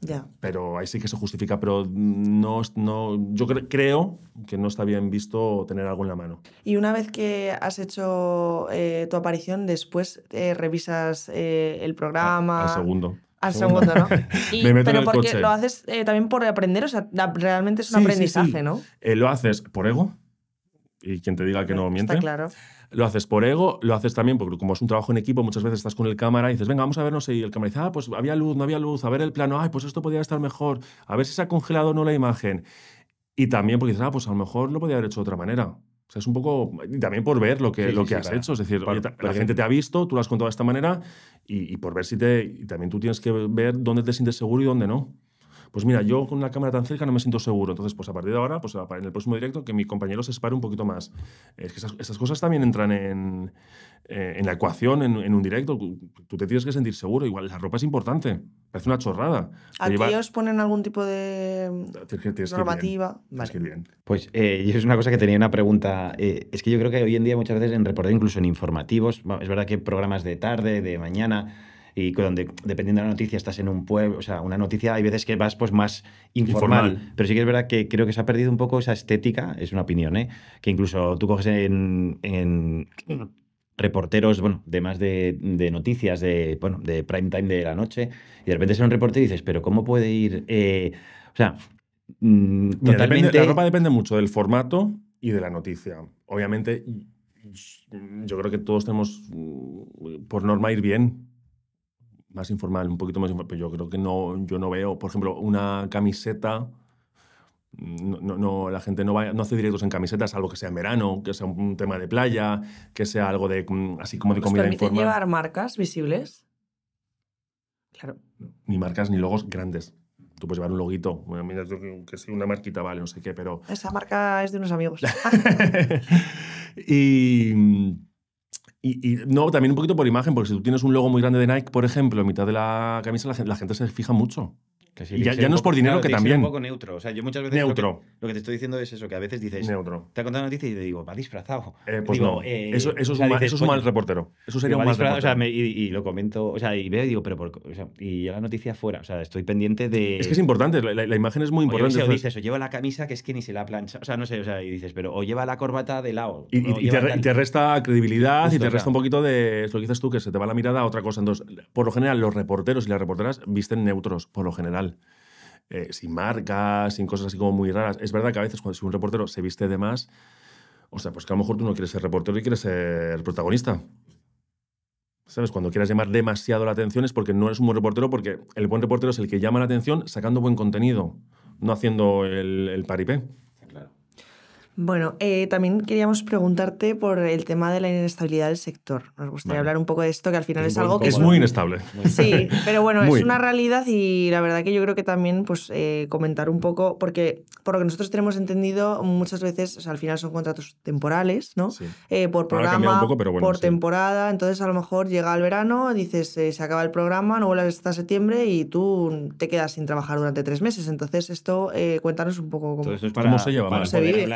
Ya. Pero ahí sí que se justifica, pero no, no yo creo que no está bien visto tener algo en la mano. Y una vez que has hecho eh, tu aparición, después eh, revisas ah, el programa. El segundo al segundo, porque lo haces eh, también por aprender, o sea, realmente es un aprendizaje, ¿no? Eh, lo haces por ego, y quien te diga que no miente. claro. Lo haces por ego, lo haces también porque como es un trabajo en equipo, muchas veces estás con el cámara y dices, venga, vamos a vernos. Y el cámara dice, ah, pues había luz, no había luz, a ver el plano, ay, pues esto podría estar mejor, a ver si se ha congelado o no la imagen. Y también porque dices, ah, pues a lo mejor lo podía haber hecho de otra manera. O sea, es un poco. Y también por ver lo que, lo que has hecho. Es decir, la gente te ha visto, tú lo has contado de esta manera, y, por ver si te. Y también tú tienes que ver dónde te sientes seguro y dónde no. Pues mira, yo con una cámara tan cerca no me siento seguro. Entonces, pues a partir de ahora, pues en el próximo directo, que mi compañero se espare un poquito más. Es que esas cosas también entran en, eh, en la ecuación, en, un directo. Tú te tienes que sentir seguro. Igual la ropa es importante. Parece una chorrada. ¿Aquí os ponen algún tipo de tienes más Que bien. Pues eh, es una cosa que tenía una pregunta. Eh, es que yo creo que hoy en día muchas veces en reportero, incluso en informativos, es verdad que programas de tarde, de mañana y donde dependiendo de la noticia estás en un pueblo, o sea, una noticia hay veces que vas pues más informal, pero sí que es verdad que creo que se ha perdido un poco esa estética, es una opinión, ¿eh? que incluso tú coges en reporteros, bueno, de más de, noticias, de, bueno, de prime time de la noche, y de repente ser un reportero y dices, pero ¿cómo puede ir? Eh?". o sea, mm, totalmente... la ropa depende mucho del formato y de la noticia. Obviamente, yo creo que todos tenemos mm, por norma ir bien, más informal, un poquito más informal, pero yo creo que no, yo no veo, por ejemplo, una camiseta no, no, la gente no, va, no hace directos en camisetas, algo que sea en verano, que sea un tema de playa, que sea algo de mm, así como de comida informal. llevar marcas visibles? Claro. Ni marcas ni logos grandes. Tú puedes llevar un loguito, que sea una marquita, vale, no sé qué, pero... Esa marca es de unos amigos. y... Y, no, también un poquito por imagen, porque si tú tienes un logo muy grande de Nike, por ejemplo, en mitad de la camisa, la gente se fija mucho y ya, no es por dinero que también. un poco neutro. O sea, yo muchas veces. Neutro. Lo que, te estoy diciendo es eso, que a veces dices. Neutro. Te ha contado noticia y te digo, va disfrazado. pues no. eso, es un, mal reportero. Eso sería un mal y, lo comento, o sea, y veo y digo, pero por, la noticia fuera. O sea, estoy pendiente de. Es que es importante, la, imagen es muy importante. O, eso, lleva la camisa que es que ni se la plancha. O sea, no sé, o sea, y dices, pero o lleva la corbata de lado. Y, te, resta credibilidad y te resta un poquito de. Es lo que dices tú, que se te va la mirada a otra cosa. Entonces, por lo general, los reporteros y las reporteras visten neutros, por lo general. Eh, sin marcas, sin cosas así como muy raras. Es verdad que a veces cuando si un reportero se viste de más, o sea, pues que a lo mejor tú no quieres ser reportero y quieres ser protagonista. ¿Sabes? Cuando quieras llamar demasiado la atención es porque no eres un buen reportero, porque el buen reportero es el que llama la atención sacando buen contenido, no haciendo el paripé. Bueno, eh, también queríamos preguntarte por el tema de la inestabilidad del sector. Nos gustaría hablar un poco de esto, que al final es algo que... Es muy inestable. Sí, pero bueno, es una realidad y la verdad que yo creo que también pues, eh, comentar un poco, porque por lo que nosotros tenemos entendido, muchas veces o sea, al final son contratos temporales, ¿no? Eh, por programa, por temporada, entonces a lo mejor llega el verano, dices, se acaba el programa, no vuelves hasta septiembre y tú te quedas sin trabajar durante tres meses. Entonces esto, cuéntanos un poco cómo, se lleva. se vive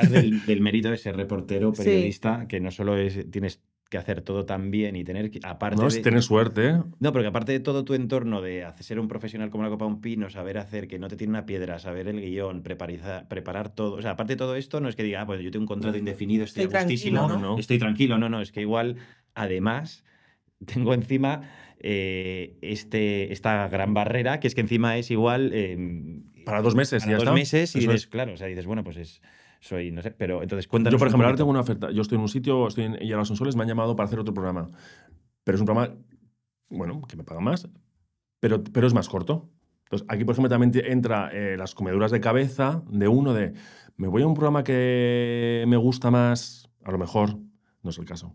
del, mérito de ser reportero, periodista, que no solo es, tienes que hacer todo tan bien y tener que, aparte no, es tener suerte ¿eh? no porque aparte de todo tu entorno de hacer ser un profesional como la copa un pino saber hacer que no te tiene una piedra saber el guión preparar, preparar todo o sea aparte de todo esto no es que diga bueno, ah, pues yo tengo un contrato indefinido estoy, justísimo ¿no? estoy tranquilo no no es que igual además tengo encima eh, este, esta gran barrera, que es que encima es igual. Eh, para dos meses, para ya dos meses, y dices, claro, o sea, dices, bueno, pues es soy, no sé, pero entonces cuéntanos. Yo, por ejemplo, ahora tengo una oferta. Yo estoy en un sitio, estoy y a los me han llamado para hacer otro programa. Pero es un programa, bueno, que me paga más, pero, pero es más corto. Entonces, aquí, por ejemplo, también entra eh, las comeduras de cabeza de uno de, me voy a un programa que me gusta más, a lo mejor, no es el caso.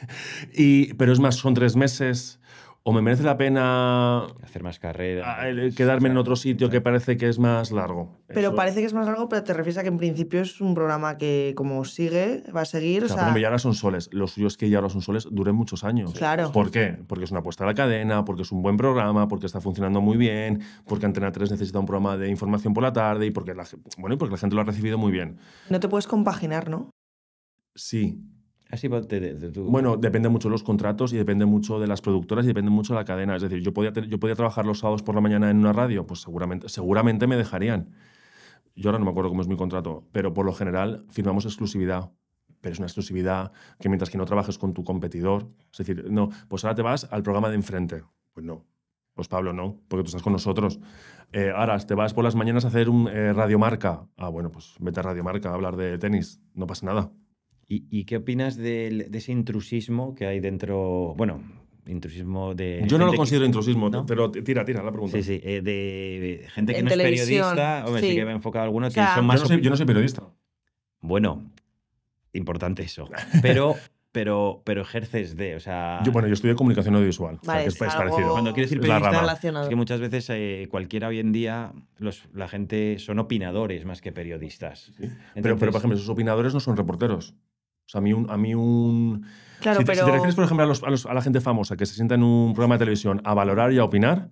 y, pero es más, son tres meses, o me merece la pena hacer más carrera, eh, quedarme en otro sitio que parece que es más largo. Pero parece que es más largo, pero te refieres a que en principio es un programa que como sigue, va a seguir. O sea, ya ahora son soles. Los suyos que ya ahora son soles duren muchos años. Claro. ¿Por qué? Porque es una apuesta a la cadena, porque es un buen programa, porque está funcionando muy bien, porque Antena 3 necesita un programa de información por la tarde y porque la, bueno, porque la gente lo ha recibido muy bien. No te puedes compaginar, ¿no? Sí, bueno, depende mucho de los contratos y depende mucho de las productoras y depende mucho de la cadena. Es decir, yo podía, yo podía trabajar los sábados por la mañana en una radio, pues seguramente, seguramente me dejarían. Yo ahora no me acuerdo cómo es mi contrato, pero por lo general firmamos exclusividad pero es una exclusividad que mientras que no trabajes con tu competidor, es decir, no, pues ahora te vas al programa de enfrente. Pues no. Pues Pablo, no, porque tú estás con nosotros. Eh, ahora, te vas por las mañanas a hacer un eh, radiomarca. Ah, bueno, pues vete a radiomarca a hablar de tenis, no pasa nada. ¿Y, qué opinas de, ese intrusismo que hay dentro, bueno, intrusismo de... Yo no lo considero intrusismo, pero tira, tira la pregunta. Sí, sí, eh, de gente que no es periodista, hombre, sí. que me he enfocado alguno. que son más... Yo no, soy, periodista. Bueno, importante eso. Pero pero, pero ejerces de, o sea... Yo, bueno, yo estudié comunicación audiovisual, vale, es, algo... parecido. Cuando quieres decir periodista, es que muchas veces eh, cualquiera hoy en día, la gente son opinadores más que periodistas. pero, pero, por ejemplo, esos opinadores no son reporteros. O sea, a mí un... A mí un claro, si, te, refieres, por ejemplo, a, los, a, la gente famosa que se sienta en un programa de televisión a valorar y a opinar,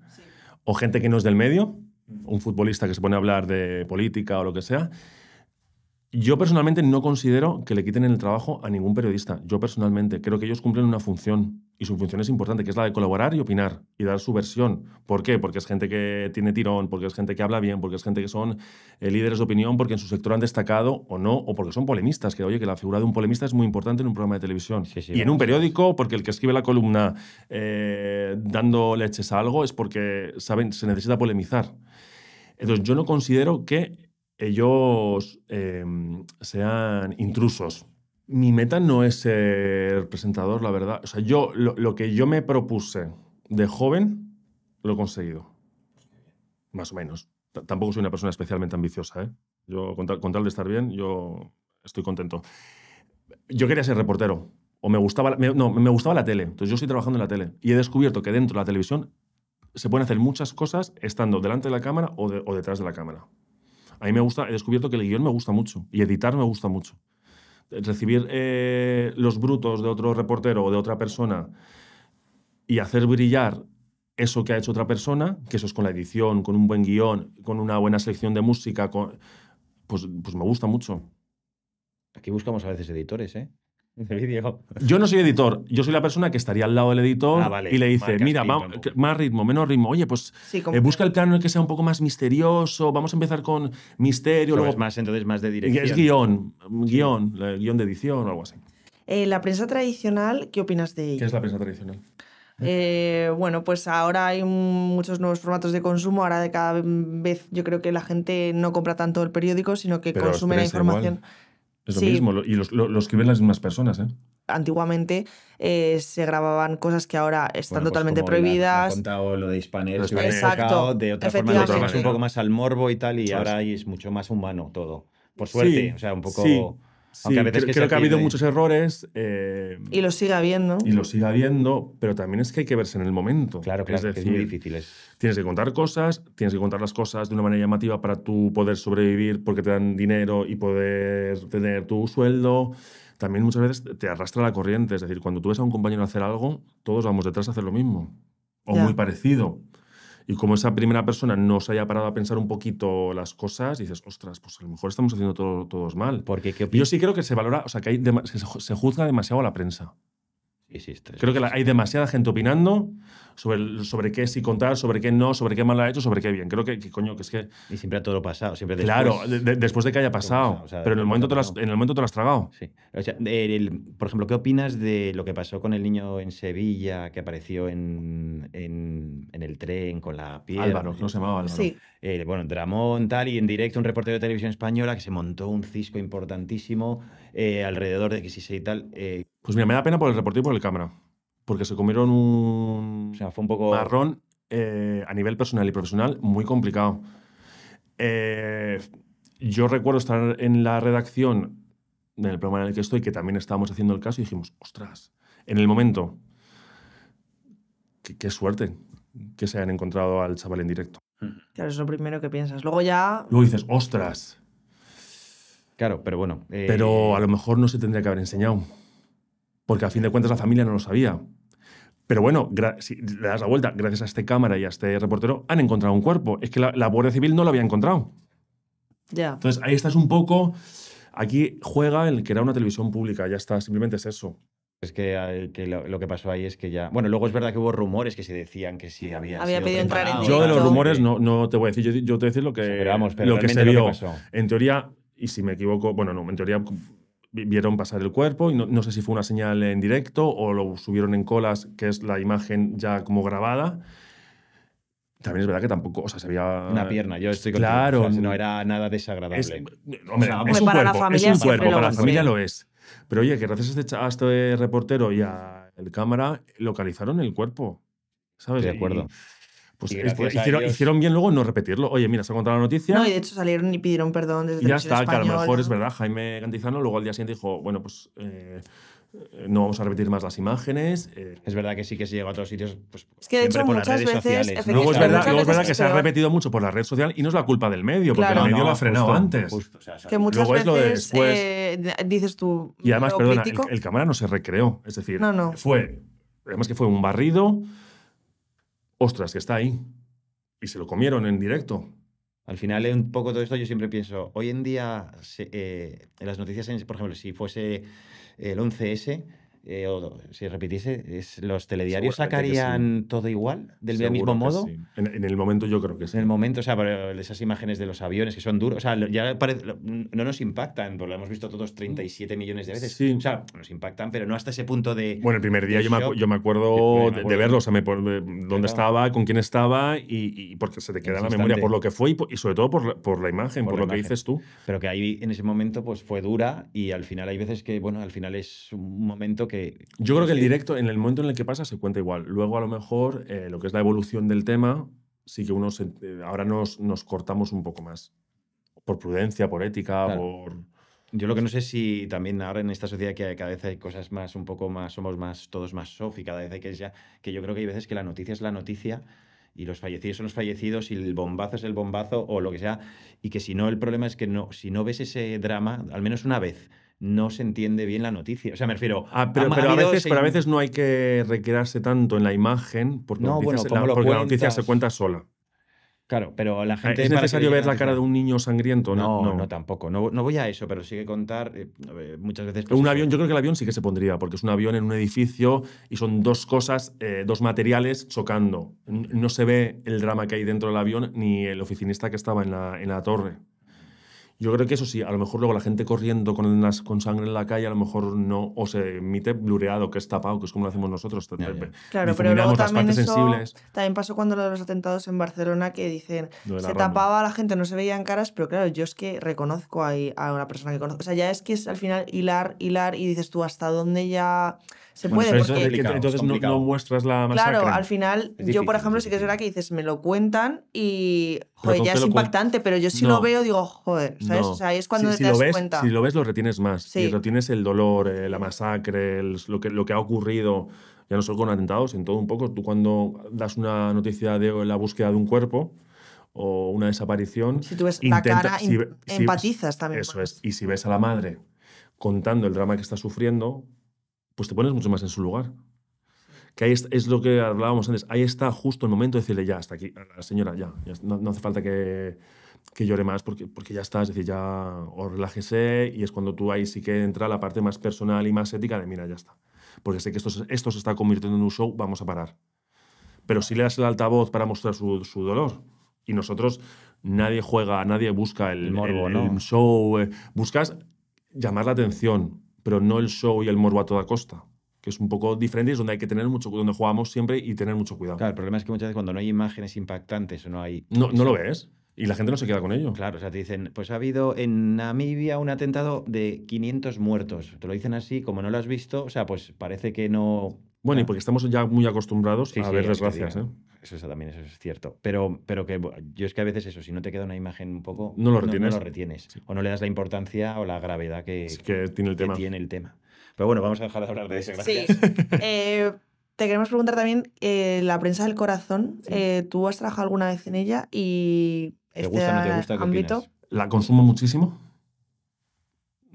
o gente que no es del medio, un futbolista que se pone a hablar de política o lo que sea, yo personalmente no considero que le quiten el trabajo a ningún periodista. Yo personalmente creo que ellos cumplen una función y su función es importante, que es la de colaborar y opinar y dar su versión. ¿Por qué? Porque es gente que tiene tirón, porque es gente que habla bien, porque es gente que son eh, líderes de opinión, porque en su sector han destacado o no, o porque son polemistas, que oye, que la figura de un polemista es muy importante en un programa de televisión. y en un periódico, porque el que escribe la columna eh, dando leches a algo es porque saben, se necesita polemizar. Entonces yo no considero que ellos em, sean intrusos. Mi meta no es ser presentador, la verdad. O sea, yo lo, que yo me propuse de joven, lo he conseguido. Más o menos. tampoco soy una persona especialmente ambiciosa. ¿eh? Yo, con tal, de estar bien, yo estoy contento. Yo quería ser reportero. O me gustaba, no, me gustaba la tele. Entonces yo estoy trabajando en la tele. Y he descubierto que dentro de la televisión se pueden hacer muchas cosas estando delante de la cámara o, o detrás de la cámara. A mí me gusta, he descubierto que el guión me gusta mucho y editar me gusta mucho. Recibir eh, los brutos de otro reportero o de otra persona y hacer brillar eso que ha hecho otra persona, que eso es con la edición, con un buen guión, con una buena selección de música, con... pues, pues me gusta mucho. Aquí buscamos a veces editores, ¿eh? Yo no soy editor, yo soy la persona que estaría al lado del editor ah, y le dice, mira, más ritmo, menos ritmo, oye, pues eh, busca el plano en el que sea un poco más misterioso, vamos a empezar con misterio. más, entonces más de dirección. Es guión, eh, guión, de edición o algo así. Eh, la prensa tradicional, ¿qué opinas de ella? ¿Qué es la prensa tradicional? bueno, pues ahora hay muchos nuevos formatos de consumo. Ahora de cada vez yo creo que la gente no compra tanto el periódico, sino que consume la información. Es lo mismo, y los, los, que ven las mismas personas, ¿eh? Antiguamente eh, se grababan cosas que ahora están pues totalmente prohibidas. contado lo de de otra forma, se llevas un poco más al morbo y tal, y ahora es mucho más humano todo. Por suerte, o sea, un poco... Sí, creo, que, ha habido muchos errores. Eh, y lo sigue habiendo. Y lo sigue habiendo, pero también es que hay que verse en el momento. Claro, claro, es, decir, muy difícil. Tienes que contar cosas, tienes que contar las cosas de una manera llamativa para tú poder sobrevivir porque te dan dinero y poder tener tu sueldo. También muchas veces te arrastra la corriente, es decir, cuando tú ves a un compañero hacer algo, todos vamos detrás a hacer lo mismo o muy parecido. Y como esa primera persona no se haya parado a pensar un poquito las cosas, dices, ostras, pues a lo mejor estamos haciendo todos mal. Porque, Yo sí creo que se valora, o sea, que hay se, se juzga demasiado a la prensa. Creo que hay demasiada gente opinando sobre, sobre qué sí contar, sobre qué no, sobre qué mal ha hecho, sobre qué bien. Creo que, coño, que es que. Y siempre a todo lo pasado, siempre después. Claro, después de que haya pasado. pero en el, momento te lo has, en el momento te lo has tragado. Sí. por ejemplo, ¿qué opinas de lo que pasó con el niño en Sevilla que apareció en, en, el tren con la piedra? Álvaro, no se llamaba Álvaro. Sí. Eh, bueno, Dramón, tal, y en directo un reportero de televisión española que se montó un cisco importantísimo eh, alrededor de que sí, sí y tal. Eh, pues mira, me da pena por el reportero y por el cámara. Porque se comieron un. O sea, fue un poco. Marrón eh, a nivel personal y profesional muy complicado. Eh, yo recuerdo estar en la redacción del programa en el que estoy, que también estábamos haciendo el caso y dijimos, ostras, en el momento, qué, suerte que se hayan encontrado al chaval en directo. Mm. Claro, es lo primero que piensas. Luego ya... Luego dices, ostras. Claro, pero bueno. Eh, pero a lo mejor no se tendría que haber enseñado porque a fin de cuentas la familia no lo sabía. Pero bueno, si le das la vuelta, gracias a este cámara y a este reportero, han encontrado un cuerpo. Es que la, Guardia Civil no lo había encontrado. Ya. Entonces, ahí estás un poco. Aquí juega el que era una televisión pública, ya está, simplemente es eso. Es que, eh, lo, que pasó ahí es que ya. Bueno, luego es verdad que hubo rumores que se decían que sí había. Había pedido entrar en Yo de los rumores no, no te voy a decir, yo, te voy a decir lo que, que se vio. En teoría, y si me equivoco, bueno, no, en teoría vieron pasar el cuerpo y no, no, sé si fue una señal en directo o lo subieron en colas, que es la imagen ya como grabada. También es verdad que tampoco, o sea, se había... Una pierna, yo estoy Claro. no era nada desagradable. Es, hombre, es un para cuerpo, la familia es un cuerpo, para la familia lo es. Pero oye, que gracias a este, este reportero y a la cámara localizaron el cuerpo. ¿Sabes? De acuerdo. Pues, hicieron, hicieron, bien luego no repetirlo. Oye, mira, se ha contado la noticia. No, y de hecho salieron y pidieron perdón desde y Ya está, que a lo mejor es verdad. Jaime Cantizano luego al día siguiente dijo, bueno, pues. Eh, no vamos a repetir más las imágenes. Eh". Es verdad que sí que se llegó a otros sitios. Pues, es que de hecho muchas veces. Sociales, Luego es verdad, que se ha repetido mucho por la red social y no es la culpa del medio, porque el medio lo ha frenado antes. que muchas veces lo después. Eh, dices tú. Y además, perdona, el, cámara no se recreó. Es decir, no, fue. Además que fue un barrido ostras, que está ahí. Y se lo comieron en directo. Al final, un poco todo esto yo siempre pienso, hoy en día, eh, en las noticias, por ejemplo, si fuese el 11S, eh, si repitiese, es, ¿los telediarios sacarían todo igual, del mismo modo? En, el momento yo creo que sí. En el momento, o sea, pero esas imágenes de los aviones que son duros, o sea, ya no nos impactan, porque lo hemos visto todos 37 millones de veces. O sea, nos impactan, pero no hasta ese punto de... Bueno, el primer día yo me, acuerdo, de, verlo, o sea, me, dónde estaba, con quién estaba, y, porque se te queda en la memoria por lo que fue y, sobre todo por la, por la imagen, por, lo que dices tú. Pero que ahí en ese momento pues fue dura y al final hay veces que, bueno, al final es un momento que eh, yo creo que el eh, directo, en el momento en el que pasa, se cuenta igual. Luego, a lo mejor, eh, lo que es la evolución del tema, sí que uno ahora nos, nos, cortamos un poco más. Por prudencia, por ética, por... Yo lo que no sé si también ahora en esta sociedad que cada vez hay cosas más, un poco más, somos más, todos más soft y cada vez hay que ya, que yo creo que hay veces que la noticia es la noticia y los fallecidos son los fallecidos y el bombazo es el bombazo o lo que sea y que si no, el problema es que no, si no ves ese drama, al menos una vez, no se entiende bien la noticia. O sea, me refiero. Ah, pero, a veces, pero, a veces, no hay que recrearse tanto en la imagen porque, la, noticia se cuenta sola. Claro, pero la ah, gente. ¿Es necesario ver la cara de un niño sangriento? No, no, tampoco. No, voy a eso, pero sí que contar eh, muchas veces. un avión, yo creo que el avión sí que se pondría, porque es un avión en un edificio y son dos cosas, eh, dos materiales chocando. No se ve el drama que hay dentro del avión ni el oficinista que estaba la, en la torre. Yo creo que eso sí, a lo mejor luego la gente corriendo con, las, con sangre en la calle, a lo mejor no, o se emite blureado, que es tapado, que es como lo hacemos nosotros. Claro, pero luego también sensibles. También pasó cuando los atentados en Barcelona que dicen, se tapaba a la gente, no se veían caras, pero claro, yo es que reconozco ahí a una persona que conozco. O sea, ya es que es al final hilar, hilar y dices tú hasta dónde ya... Se puede, porque... entonces no, muestras la masacre. Claro, al final, yo por ejemplo sí que es verdad que dices, me lo cuentan y, joder, ya es impactante, pero yo si lo veo digo, joder, ¿sabes? O sea, es cuando te das lo ves, Si lo ves, lo retienes más. si retienes el dolor, eh, la masacre, lo, que, lo que ha ocurrido, ya no solo con atentados, en todo un poco. Tú cuando das una noticia de la búsqueda de un cuerpo, o una desaparición. Si tú la cara, em, empatizas también. Eso es. Y si ves a la madre contando el drama que está sufriendo, pues te pones mucho más en su lugar. Que ahí es, lo que hablábamos antes, ahí está justo el momento de decirle ya, hasta aquí, la señora, ya, no, hace falta que, que, llore más porque, porque ya está, es decir, ya relájese y es cuando tú ahí sí que entra la parte más personal y más ética de mira, ya está. Porque sé que esto, esto se está convirtiendo en un show, vamos a parar. Pero si le das el altavoz para mostrar su, dolor y nosotros nadie juega, nadie busca el, morbo, ¿no? show, eh, buscas llamar la atención, pero no el show y el morbo a toda costa que es un poco diferente y es donde hay que tener mucho donde jugamos siempre y tener mucho cuidado. Claro, el problema es que muchas veces cuando no hay imágenes impactantes o no hay... No, no lo ves. Y la gente no se queda con ello. Claro, o sea, te dicen, pues ha habido en Namibia un atentado de 500 muertos. Te lo dicen así, como no lo has visto, o sea, pues parece que no, bueno, y porque estamos ya muy acostumbrados a ver desgracias. ¿eh? Eso, también es cierto. Pero, pero que yo es que a veces eso, si no te queda una imagen un poco. No lo retienes. O no le das la importancia o la gravedad que, tiene, el tema. Pero bueno, vamos a dejar de hablar de eso. Gracias. Eh, te queremos preguntar también eh, la prensa del corazón. ¿Tú has trabajado alguna vez en ella? y ¿Te este gusta te gusta? ámbito? La consumo muchísimo.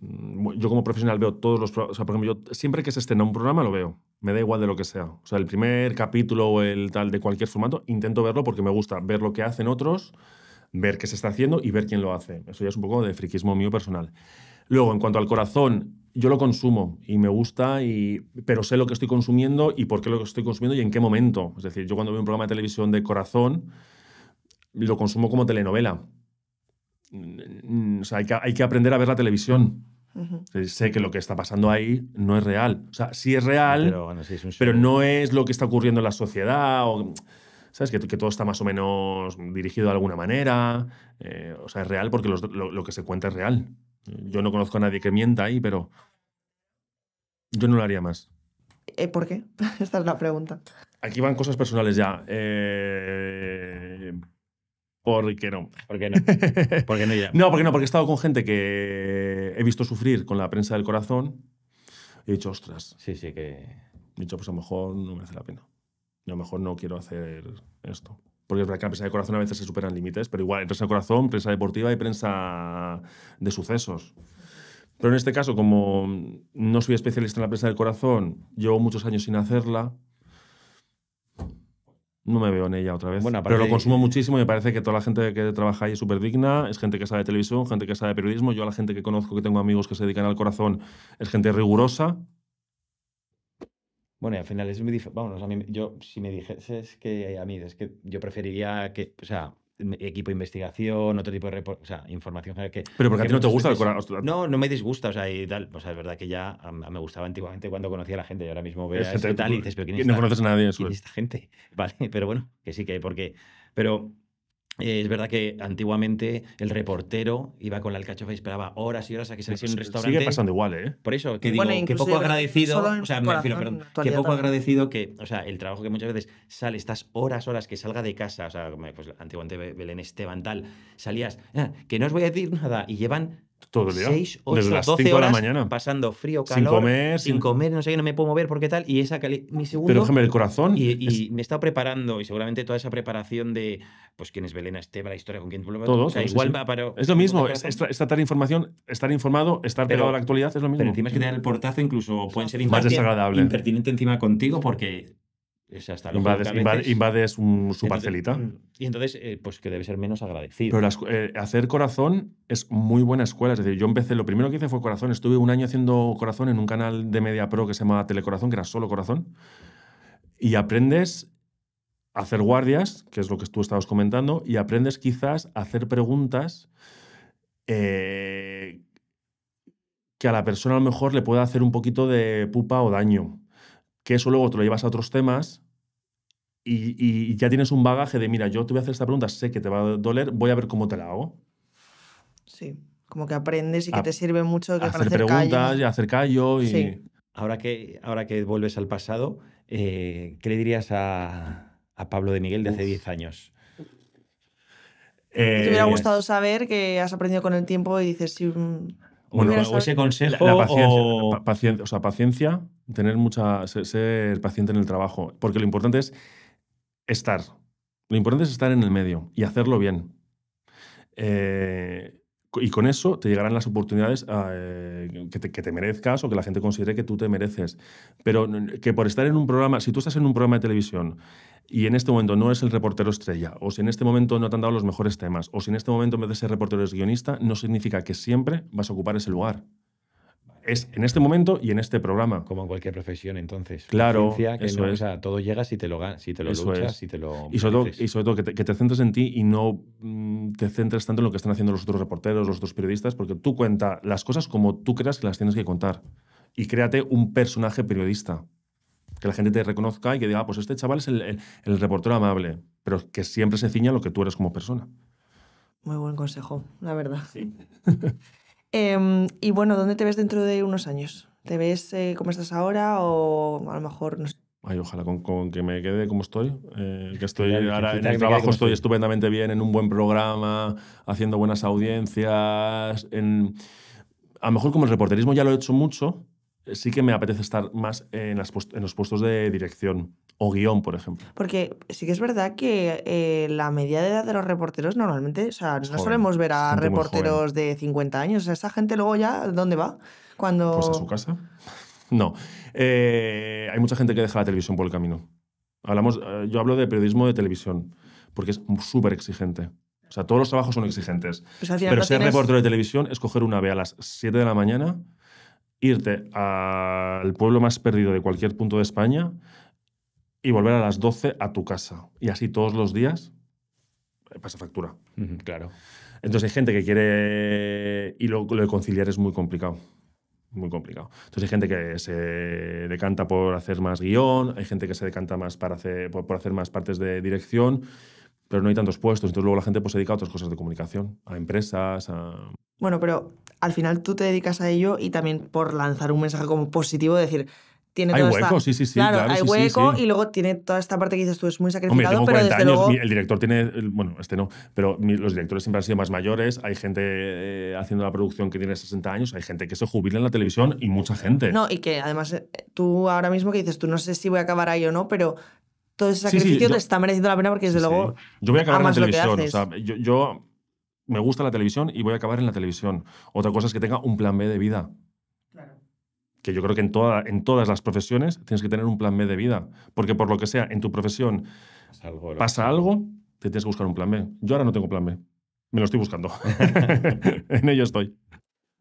Mm, yo como profesional veo todos los programas, o sea, por ejemplo, yo siempre que se estrena un programa lo veo, me da igual de lo que sea. O sea, el primer capítulo o el tal de cualquier formato, intento verlo porque me gusta ver lo que hacen otros, ver qué se está haciendo y ver quién lo hace. Eso ya es un poco de friquismo mío personal. Luego, en cuanto al corazón, yo lo consumo y me gusta, y, pero sé lo que estoy consumiendo y por qué lo estoy consumiendo y en qué momento. Es decir, yo cuando veo un programa de televisión de corazón, lo consumo como telenovela. Mm, mm, o sea, hay que, hay que aprender a ver la televisión Sé que lo que está pasando ahí no es real. O sea, sí es real, pero, no es lo que está ocurriendo en la sociedad. O, ¿Sabes? Que, todo está más o menos dirigido de alguna manera. Eh, o sea, es real porque lo, que se cuenta es real. Yo no conozco a nadie que mienta ahí, pero yo no lo haría más. Eh, ¿Por qué? Esta es la pregunta. Aquí van cosas personales ya. Eh, porque no. Porque no. Porque no, no, porque no, porque he estado con gente que he visto sufrir con la prensa del corazón y he dicho, ostras. Sí, sí, que. He dicho, pues a lo mejor no merece la pena. A lo mejor no quiero hacer esto. Porque es verdad que la prensa del corazón a veces se superan límites, pero igual, prensa del corazón, prensa deportiva y prensa de sucesos. Pero en este caso, como no soy especialista en la prensa del corazón, llevo muchos años sin hacerla, no me veo en ella otra vez. pero lo consumo muchísimo y me parece que toda la gente que trabaja ahí es súper digna, es gente que sabe de televisión, gente que sabe de periodismo. Yo a la gente que conozco, que tengo amigos que se dedican al corazón, es gente rigurosa. Bueno, y al final es muy difícil. Vamos, a mí, yo, si me es que a mí, es que yo preferiría que, o sea, equipo de investigación, otro tipo de o sea, información que... Pero porque a ti no te gusta el No, no me disgusta, o sea, y tal. O pues sea, es verdad que ya ah, ah, me gustaba antiguamente cuando conocía a la gente y ahora mismo veo a tal y pues, dices, pero ¿quién No conoces a nadie. esta gente? Vale, pero bueno, que sí que porque... Pero eh, es verdad que antiguamente el reportero iba con la alcachofa y esperaba horas y horas a que saliese un restaurante. Sigue pasando igual, ¿eh? Por eso, que, digo, que poco agradecido, o sea, me refiero, perdón, que poco agradecido que, o sea, el trabajo que muchas veces sale, estas horas, horas que salga de casa, o sea, pues antiguamente Belén Esteban tal, salías, ah, que no os voy a decir nada, y llevan todo el día. 6, Desde las 12 horas de la mañana. Pasando frío, calor. Sin comer. Sin, no sé qué, no me puedo mover porque tal. Y esa cali... mi segundo. Pero déjame el corazón. Y, me he estado preparando, y seguramente toda esa preparación de, pues, quién es Belén Esteba, la historia con quién. Todo. igual Va, pero, Es lo mismo, es, es, tratar información, estar informado, estar pegado a la actualidad, es lo mismo. Pero encima es que tener el portazo, incluso pueden ser más desagradable. impertinente encima contigo porque invades, su parcelita. Mm, y entonces, eh, pues que debe ser menos agradecido. Pero eh, hacer corazón es muy buena escuela. Es decir, yo empecé, lo primero que hice fue corazón. Estuve un año haciendo corazón en un canal de Media Pro que se llamaba Telecorazón, que era solo corazón. Y aprendes a hacer guardias, que es lo que tú estabas comentando, y aprendes quizás a hacer preguntas eh, que a la persona a lo mejor le pueda hacer un poquito de pupa o daño que eso luego te lo llevas a otros temas y, ya tienes un bagaje de, mira, yo te voy a hacer esta pregunta, sé que te va a doler, voy a ver cómo te la hago. Sí, como que aprendes y que te sirve mucho que hacer, preguntas y Y... Ahora, que, ahora que vuelves al pasado, eh, ¿qué le dirías a, Pablo de Miguel de hace 10 años? te hubiera eh, gustado saber que has aprendido con el tiempo y dices, si bueno, ese consejo. La, paciencia, o... o sea, paciencia, tener mucha. ser, paciente en el trabajo. Porque lo importante es estar. Lo importante es estar en el medio y hacerlo bien. Eh, y con eso te llegarán las oportunidades ah, eh, que, te, que, te, merezcas o que la gente considere que tú te mereces. Pero que por estar en un programa, si tú estás en un programa de televisión y en este momento no eres el reportero estrella, o si en este momento no te han dado los mejores temas, o si en este momento en vez de ser reportero eres guionista, no significa que siempre vas a ocupar ese lugar es en este momento y en este programa. Como en cualquier profesión, entonces. Claro. Que eso no, es. o sea, todo llega si te lo, si te lo luchas, si te lo. Y sobre todo, y sobre todo que, te, centres en ti y no mm, te centres tanto en lo que están haciendo los otros reporteros, los otros periodistas, porque tú cuenta las cosas como tú creas que las tienes que contar. Y créate un personaje periodista. Que la gente te reconozca y que diga, ah, pues este chaval es el, el reportero amable, pero que siempre se ciña lo que tú eres como persona. Muy buen consejo, la verdad. Sí. Em, y bueno, ¿dónde te ves dentro de unos años? ¿Te ves eh, como estás ahora o a lo mejor no sé? Ay, ojalá con, que me quede como estoy. Eh, que estoy ahora en el trabajo estoy, estupendamente bien, en un buen programa, haciendo buenas audiencias. A lo mejor como el reporterismo ya lo he hecho mucho, sí que me apetece estar más en, los puestos de dirección o guión, por ejemplo. Porque sí que es verdad que eh, la media de edad de los reporteros normalmente, o sea, no solemos ver a reporteros de 50 años. O sea, esa gente luego ya, ¿dónde va? Cuando... Pues a su casa. No. Eh, hay mucha gente que deja la televisión por el camino. Hablamos, eh, yo hablo de periodismo de televisión, porque es súper exigente. O sea, todos los trabajos son exigentes. Pues Pero ser reportero de televisión es coger una B a las 7 de la mañana irte al pueblo más perdido de cualquier punto de España y volver a las 12 a tu casa. Y así todos los días eh, pasa factura. claro. Entonces hay gente que quiere... Y lo, lo de conciliar es muy complicado muy complicado. Entonces hay gente que se decanta por hacer más guión, hay gente que se decanta más para hacer, por, hacer más partes de dirección, pero no hay tantos puestos. Entonces luego la gente pues, se dedica a otras cosas de comunicación, a empresas, a... Bueno, pero al final tú te dedicas a ello y también por lanzar un mensaje como positivo, decir, tiene hay hueco, sí, sí, sí. Claro, hay hueco y luego tiene toda esta parte que dices tú, es muy sacrificado. Hombre, tengo 40 pero desde años, luego... el director tiene, bueno, este no, pero los directores siempre han sido más mayores, hay gente eh, haciendo la producción que tiene 60 años, hay gente que se jubila en la televisión y mucha gente. No, y que además eh, tú ahora mismo que dices tú, no sé si voy a acabar ahí o no, pero todo ese sacrificio te está mereciendo la pena porque desde luego... Yo voy a acabar en la televisión, o sea, yo me gusta la televisión y voy a acabar en la televisión. Otra cosa es que tenga un plan B de vida. Claro. Que yo creo que en, toda, en todas las profesiones tienes que tener un plan B de vida. Porque por lo que sea, en tu profesión pasa algo te tienes que buscar un plan B. Yo ahora no tengo plan B. Me lo estoy buscando. en ello estoy.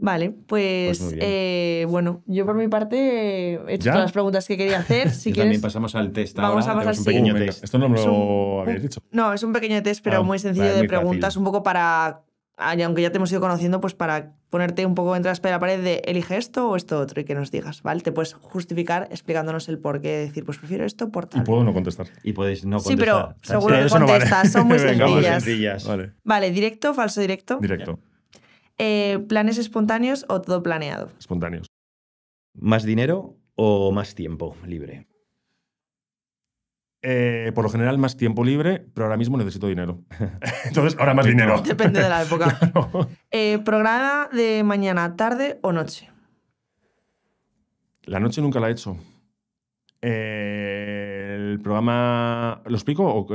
Vale, pues, pues eh, bueno, yo por mi parte he hecho todas las preguntas que quería hacer. Si quieres, también pasamos al test vamos A pasar, un pequeño Esto no lo habéis dicho. No, es un pequeño test, pero ah, muy sencillo de preguntas, un poco para, aunque ya te hemos ido conociendo, pues para ponerte un poco entre la de la pared de elige esto o esto otro y que nos digas, ¿vale? Te puedes justificar explicándonos el por qué, decir, pues prefiero esto por tal. Y puedo no contestar. Y podéis no contestar. Sí, pero seguro que contestas, son muy sencillas. Vale. ¿directo falso directo? Directo. Eh, ¿Planes espontáneos o todo planeado? Espontáneos. ¿Más dinero o más tiempo libre? Eh, por lo general, más tiempo libre, pero ahora mismo necesito dinero. Entonces, ahora más dinero. Depende de la época. Eh, ¿Programa de mañana, tarde o noche? La noche nunca la he hecho. el programa. ¿Lo explico?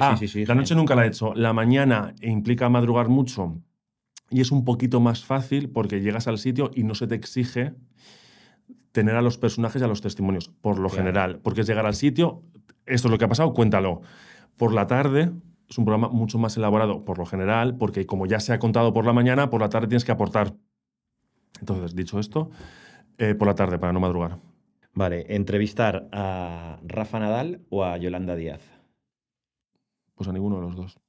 Ah, sí, sí, La noche nunca la he hecho. La mañana implica madrugar mucho y es un poquito más fácil porque llegas al sitio y no se te exige tener a los personajes y a los testimonios, por lo general, porque es llegar al sitio, esto es lo que ha pasado, cuéntalo. Por la tarde es un programa mucho más elaborado, por lo general, porque como ya se ha contado por la mañana, por la tarde tienes que aportar. Entonces, dicho esto, eh, por la tarde, para no madrugar. Vale, entrevistar a Rafa Nadal o a Yolanda Díaz. Pues a ninguno de los dos.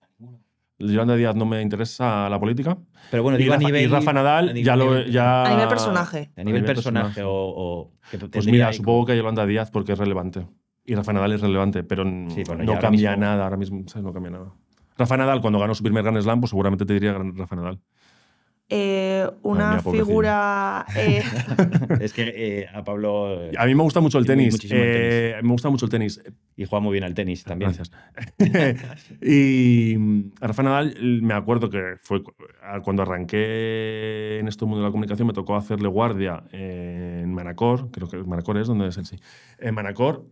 Yolanda Díaz no me interesa la política. Pero bueno, y, Rafa, Nadal ya lo. Ya, a nivel personaje. A nivel, personaje, o. pues mira, supongo que Yolanda Díaz porque es relevante. Y Rafa Nadal es relevante, pero no cambia nada ahora mismo. No cambia nada. Rafa Nadal, cuando ganó su primer Grand Slam, pues seguramente te diría Rafa Nadal. Eh, una figura. Eh, es que eh, a Pablo. A mí me gusta mucho el tenis. Me gusta mucho el tenis. Y juega muy bien al tenis también. Gracias. y mm, Rafa Nadal, me acuerdo que fue cuando arranqué en este mundo de la comunicación, me tocó hacerle guardia en Manacor, creo que Manacor es donde es el sí. En Manacor.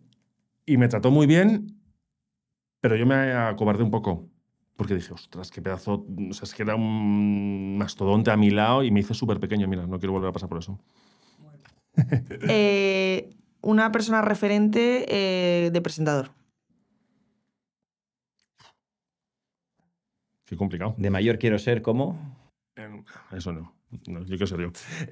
Y me trató muy bien, pero yo me acobardé un poco porque dije, ostras, qué pedazo, o sea, es que era un mastodonte a mi lado y me hice súper pequeño, mira, no quiero volver a pasar por eso. Eh, una persona referente eh, de presentador. Qué complicado. De mayor quiero ser como... Em, eso no. No, yo qué sé,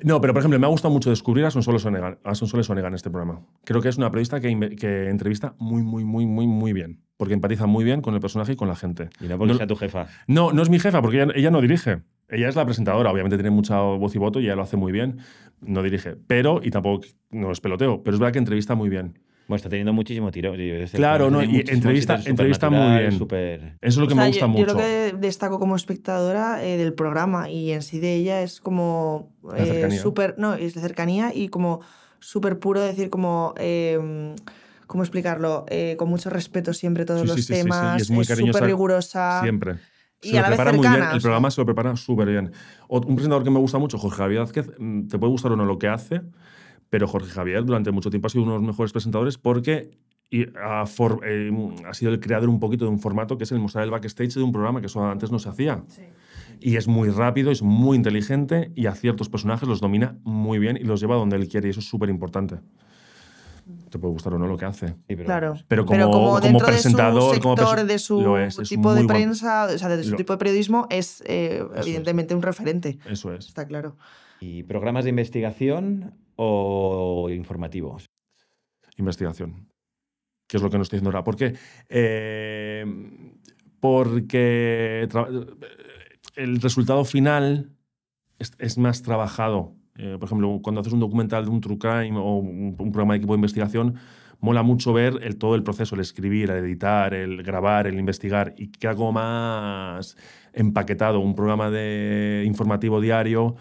No, pero por ejemplo, me ha gustado mucho descubrir a son Sonegan a en este programa. Creo que es una periodista que, que, entrevista muy, muy, muy, muy, muy bien. Porque empatiza muy bien con el personaje y con la gente. Y no no, tu jefa. No, no es mi jefa, porque ella, ella, no dirige. Ella es la presentadora, obviamente tiene mucha voz y voto y ella lo hace muy bien. No dirige. Pero, y tampoco no es peloteo, pero es verdad que entrevista muy bien. Bueno, está teniendo muchísimo tiro. Claro, no, y entrevista, entrevista muy bien. Eso es lo que me gusta mucho. Yo lo que destaco como espectadora eh, del programa y en sí de ella es como eh, súper, no, es de cercanía y como súper puro decir como... Eh, ¿Cómo explicarlo? Eh, con mucho respeto siempre todos los sí, temas. Sí, es súper rigurosa. Siempre. y a la prepara vez cercana, muy bien. El programa se lo prepara súper bien. Un presentador que me gusta mucho, Jorge Javier Vázquez, mm, te puede gustar o no lo que hace, pero Jorge Javier durante mucho tiempo ha sido uno de los mejores presentadores porque eh, ha, sido el creador un poquito de un formato que es el mostrar el backstage de un programa que eso antes no se hacía. Y es muy rápido, es muy inteligente y a ciertos personajes los domina muy bien y los lleva donde él quiere y eso es súper importante. Mm. Te puede gustar o no lo que hace. pero, claro. Pero como, presentador... como, de su sector, de su tipo de prensa, o sea, de su tipo de periodismo, eh, es evidentemente un referente. Eso es. Está claro. ¿Y programas de investigación? o informativo? Investigación. ¿Qué es lo que nos estoy diciendo ahora? ¿Por qué? porque eh, el resultado final es, más trabajado. Eh, por ejemplo, cuando haces un documental de un true crime o un, programa de equipo de investigación, mola mucho ver todo el proceso, el escribir, el editar, el grabar, el investigar, y qué hago más empaquetado. Un programa de informativo diario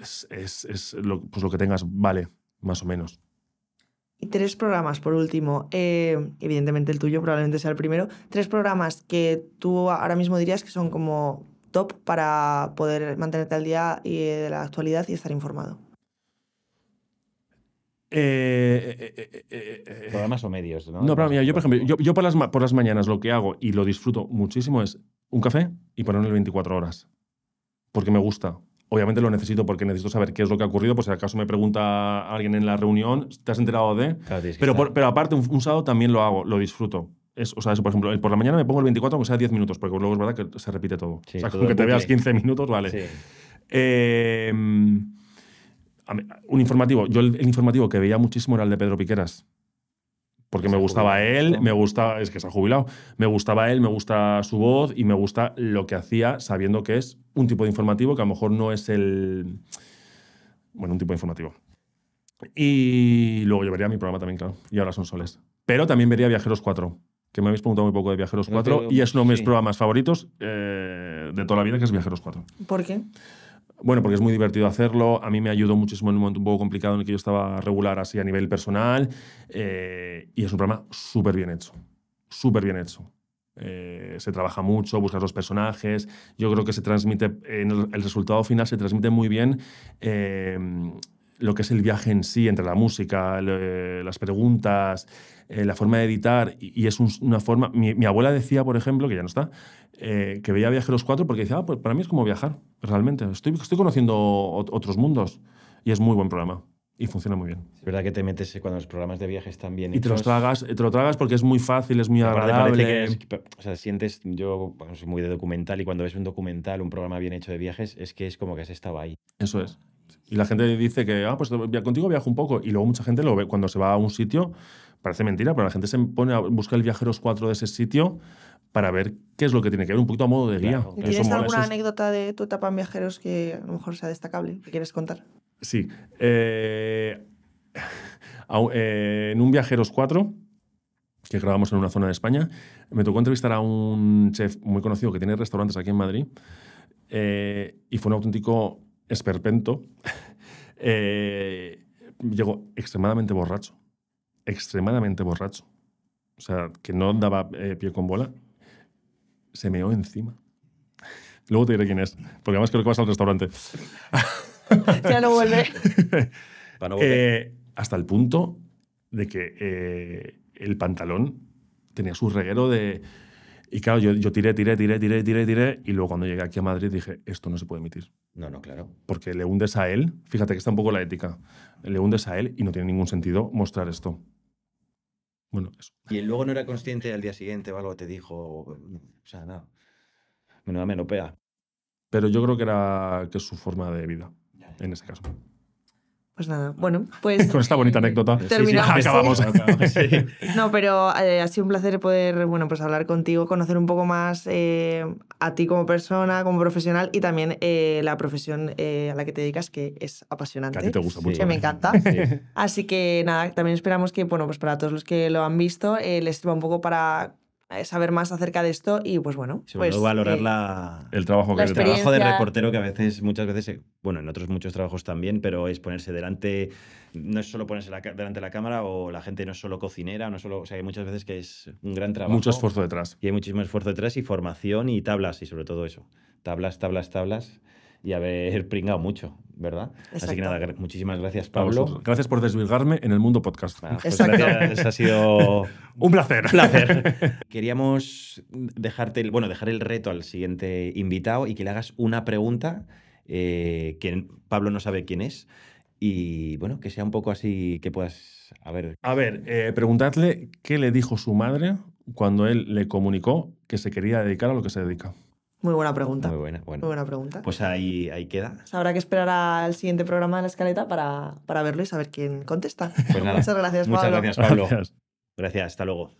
es, lo, pues lo que tengas, vale, más o menos. Y tres programas, por último. Eh, evidentemente el tuyo probablemente sea el primero. Tres programas que tú ahora mismo dirías que son como top para poder mantenerte al día y eh, de la actualidad y estar informado. Eh, programas o medios, ¿no? yo por ejemplo, yo, por, las, por las mañanas lo que hago y lo disfruto muchísimo es un café y ponerlo 24 horas. Porque me gusta obviamente lo necesito porque necesito saber qué es lo que ha ocurrido, por pues si acaso me pregunta alguien en la reunión, ¿te has enterado de? pero, pero aparte, un, sábado también lo hago, lo disfruto. Es, o sea, por ejemplo, por la mañana me pongo el 24 aunque sea 10 minutos, porque luego es verdad que se repite todo. o sea, que te veas 15 minutos, vale. Eh, un informativo. Yo el informativo que veía muchísimo era el de Pedro Piqueras porque me gustaba él, me gusta, es que se ha jubilado, me gustaba él, me gusta su voz y me gusta lo que hacía sabiendo que es un tipo de informativo que a lo mejor no es el... Bueno, un tipo de informativo. Y luego yo vería mi programa también, claro. Y ahora son soles. Pero también vería Viajeros 4, que me habéis preguntado muy poco de Viajeros 4 y es uno de mis programas favoritos eh, de toda la vida, que es Viajeros 4. ¿Por qué? Bueno, porque es muy divertido hacerlo. A mí me ayudó muchísimo en un momento un poco complicado en el que yo estaba regular así a nivel personal. Eh, y es un programa súper bien hecho. Súper bien hecho. Eh, se trabaja mucho, buscas los personajes. Yo creo que se transmite, en el, resultado final se transmite muy bien eh, lo que es el viaje en sí, entre la música, eh, las preguntas, eh, la forma de editar, y, es una forma... Mi, abuela decía, por ejemplo, que ya no está, eh, que veía Viajeros cuatro porque decía, ah, pues para mí es como viajar, realmente. Estoy, estoy conociendo otros mundos y es muy buen programa y funciona muy bien. Es verdad que te metes cuando los programas de viajes están bien. Y te, los tragas, te lo tragas porque es muy fácil, es muy agradable. sientes, yo soy muy de documental y cuando ves un documental, un programa bien hecho de viajes, es que es como que has estado ahí. Eso es. Y la gente dice que, ah, pues contigo viajo un poco. Y luego mucha gente lo cuando se va a un sitio, parece mentira, pero la gente se pone a buscar el Viajeros 4 de ese sitio para ver qué es lo que tiene que ver, un poquito a modo de guía. ¿Tienes alguna anécdota de tu etapa en Viajeros que a lo mejor sea destacable, que quieres contar? Sí. Eh, eh, en un Viajeros 4 que grabamos en una zona de España, me tocó entrevistar a un chef muy conocido que tiene restaurantes aquí en Madrid eh, y fue un auténtico esperpento, eh, llegó extremadamente borracho, extremadamente borracho, o sea, que no daba eh, pie con bola, se meó encima. Luego te diré quién es, porque además creo que vas al restaurante. ya no vuelve. Eh, hasta el punto de que el pantalón tenía su reguero de y claro, yo, tiré, tiré, tiré, tiré, tiré, tiré. Y luego cuando llegué aquí a Madrid dije, esto no se puede emitir. No, no, claro. Porque le hundes a él, fíjate que está un poco la ética, le hundes a él y no tiene ningún sentido mostrar esto. Bueno, eso. Y él luego no era consciente al día siguiente o algo te dijo. O sea, no. Menuda menopea. Pero yo creo que era que es su forma de vida, en ese caso. Pues nada, bueno, pues... Con esta bonita anécdota. Terminamos. no, pero eh, ha sido un placer poder, bueno, pues hablar contigo, conocer un poco más eh, a ti como persona, como profesional y también eh, la profesión a la que te dedicas, que es apasionante. Que a ti te gusta mucho. Que me encanta. Así que nada, también esperamos que, bueno, pues para todos los que lo han visto, les sirva un poco para eh, saber más acerca de esto y pues bueno. Pues, valorar eh, el trabajo que el trabajo de reportero que a veces, muchas veces, eh, bueno, en otros muchos trabajos también, pero es ponerse delante, no es solo ponerse delante de la cámara o la gente no es solo cocinera, no solo, o sea, hay muchas veces que es un gran trabajo. Mucho esfuerzo detrás. Y hay muchísimo esfuerzo detrás y formación y tablas y sobre todo eso. Tablas, tablas, tablas y haber pringado mucho, ¿verdad? Así que nada, muchísimas gracias, Pablo. Gracias por desvirgarme en el mundo podcast. Pues ha sido un placer. placer. Queríamos dejarte bueno, dejar el reto al siguiente invitado y que le hagas una pregunta eh, que Pablo no sabe quién es. Y bueno, que sea un poco así que puedas. A ver. A ver, eh, preguntadle qué le dijo su madre cuando él le comunicó que se quería dedicar a lo que se dedica. Muy buena pregunta. Muy buena, Muy buena pregunta. Pues ahí, ahí queda. Pues habrá que esperar al siguiente programa de la escaleta para, verlo y saber quién contesta. Pues Muchas gracias, Pablo. Muchas gracias, Pablo. gracias, hasta luego.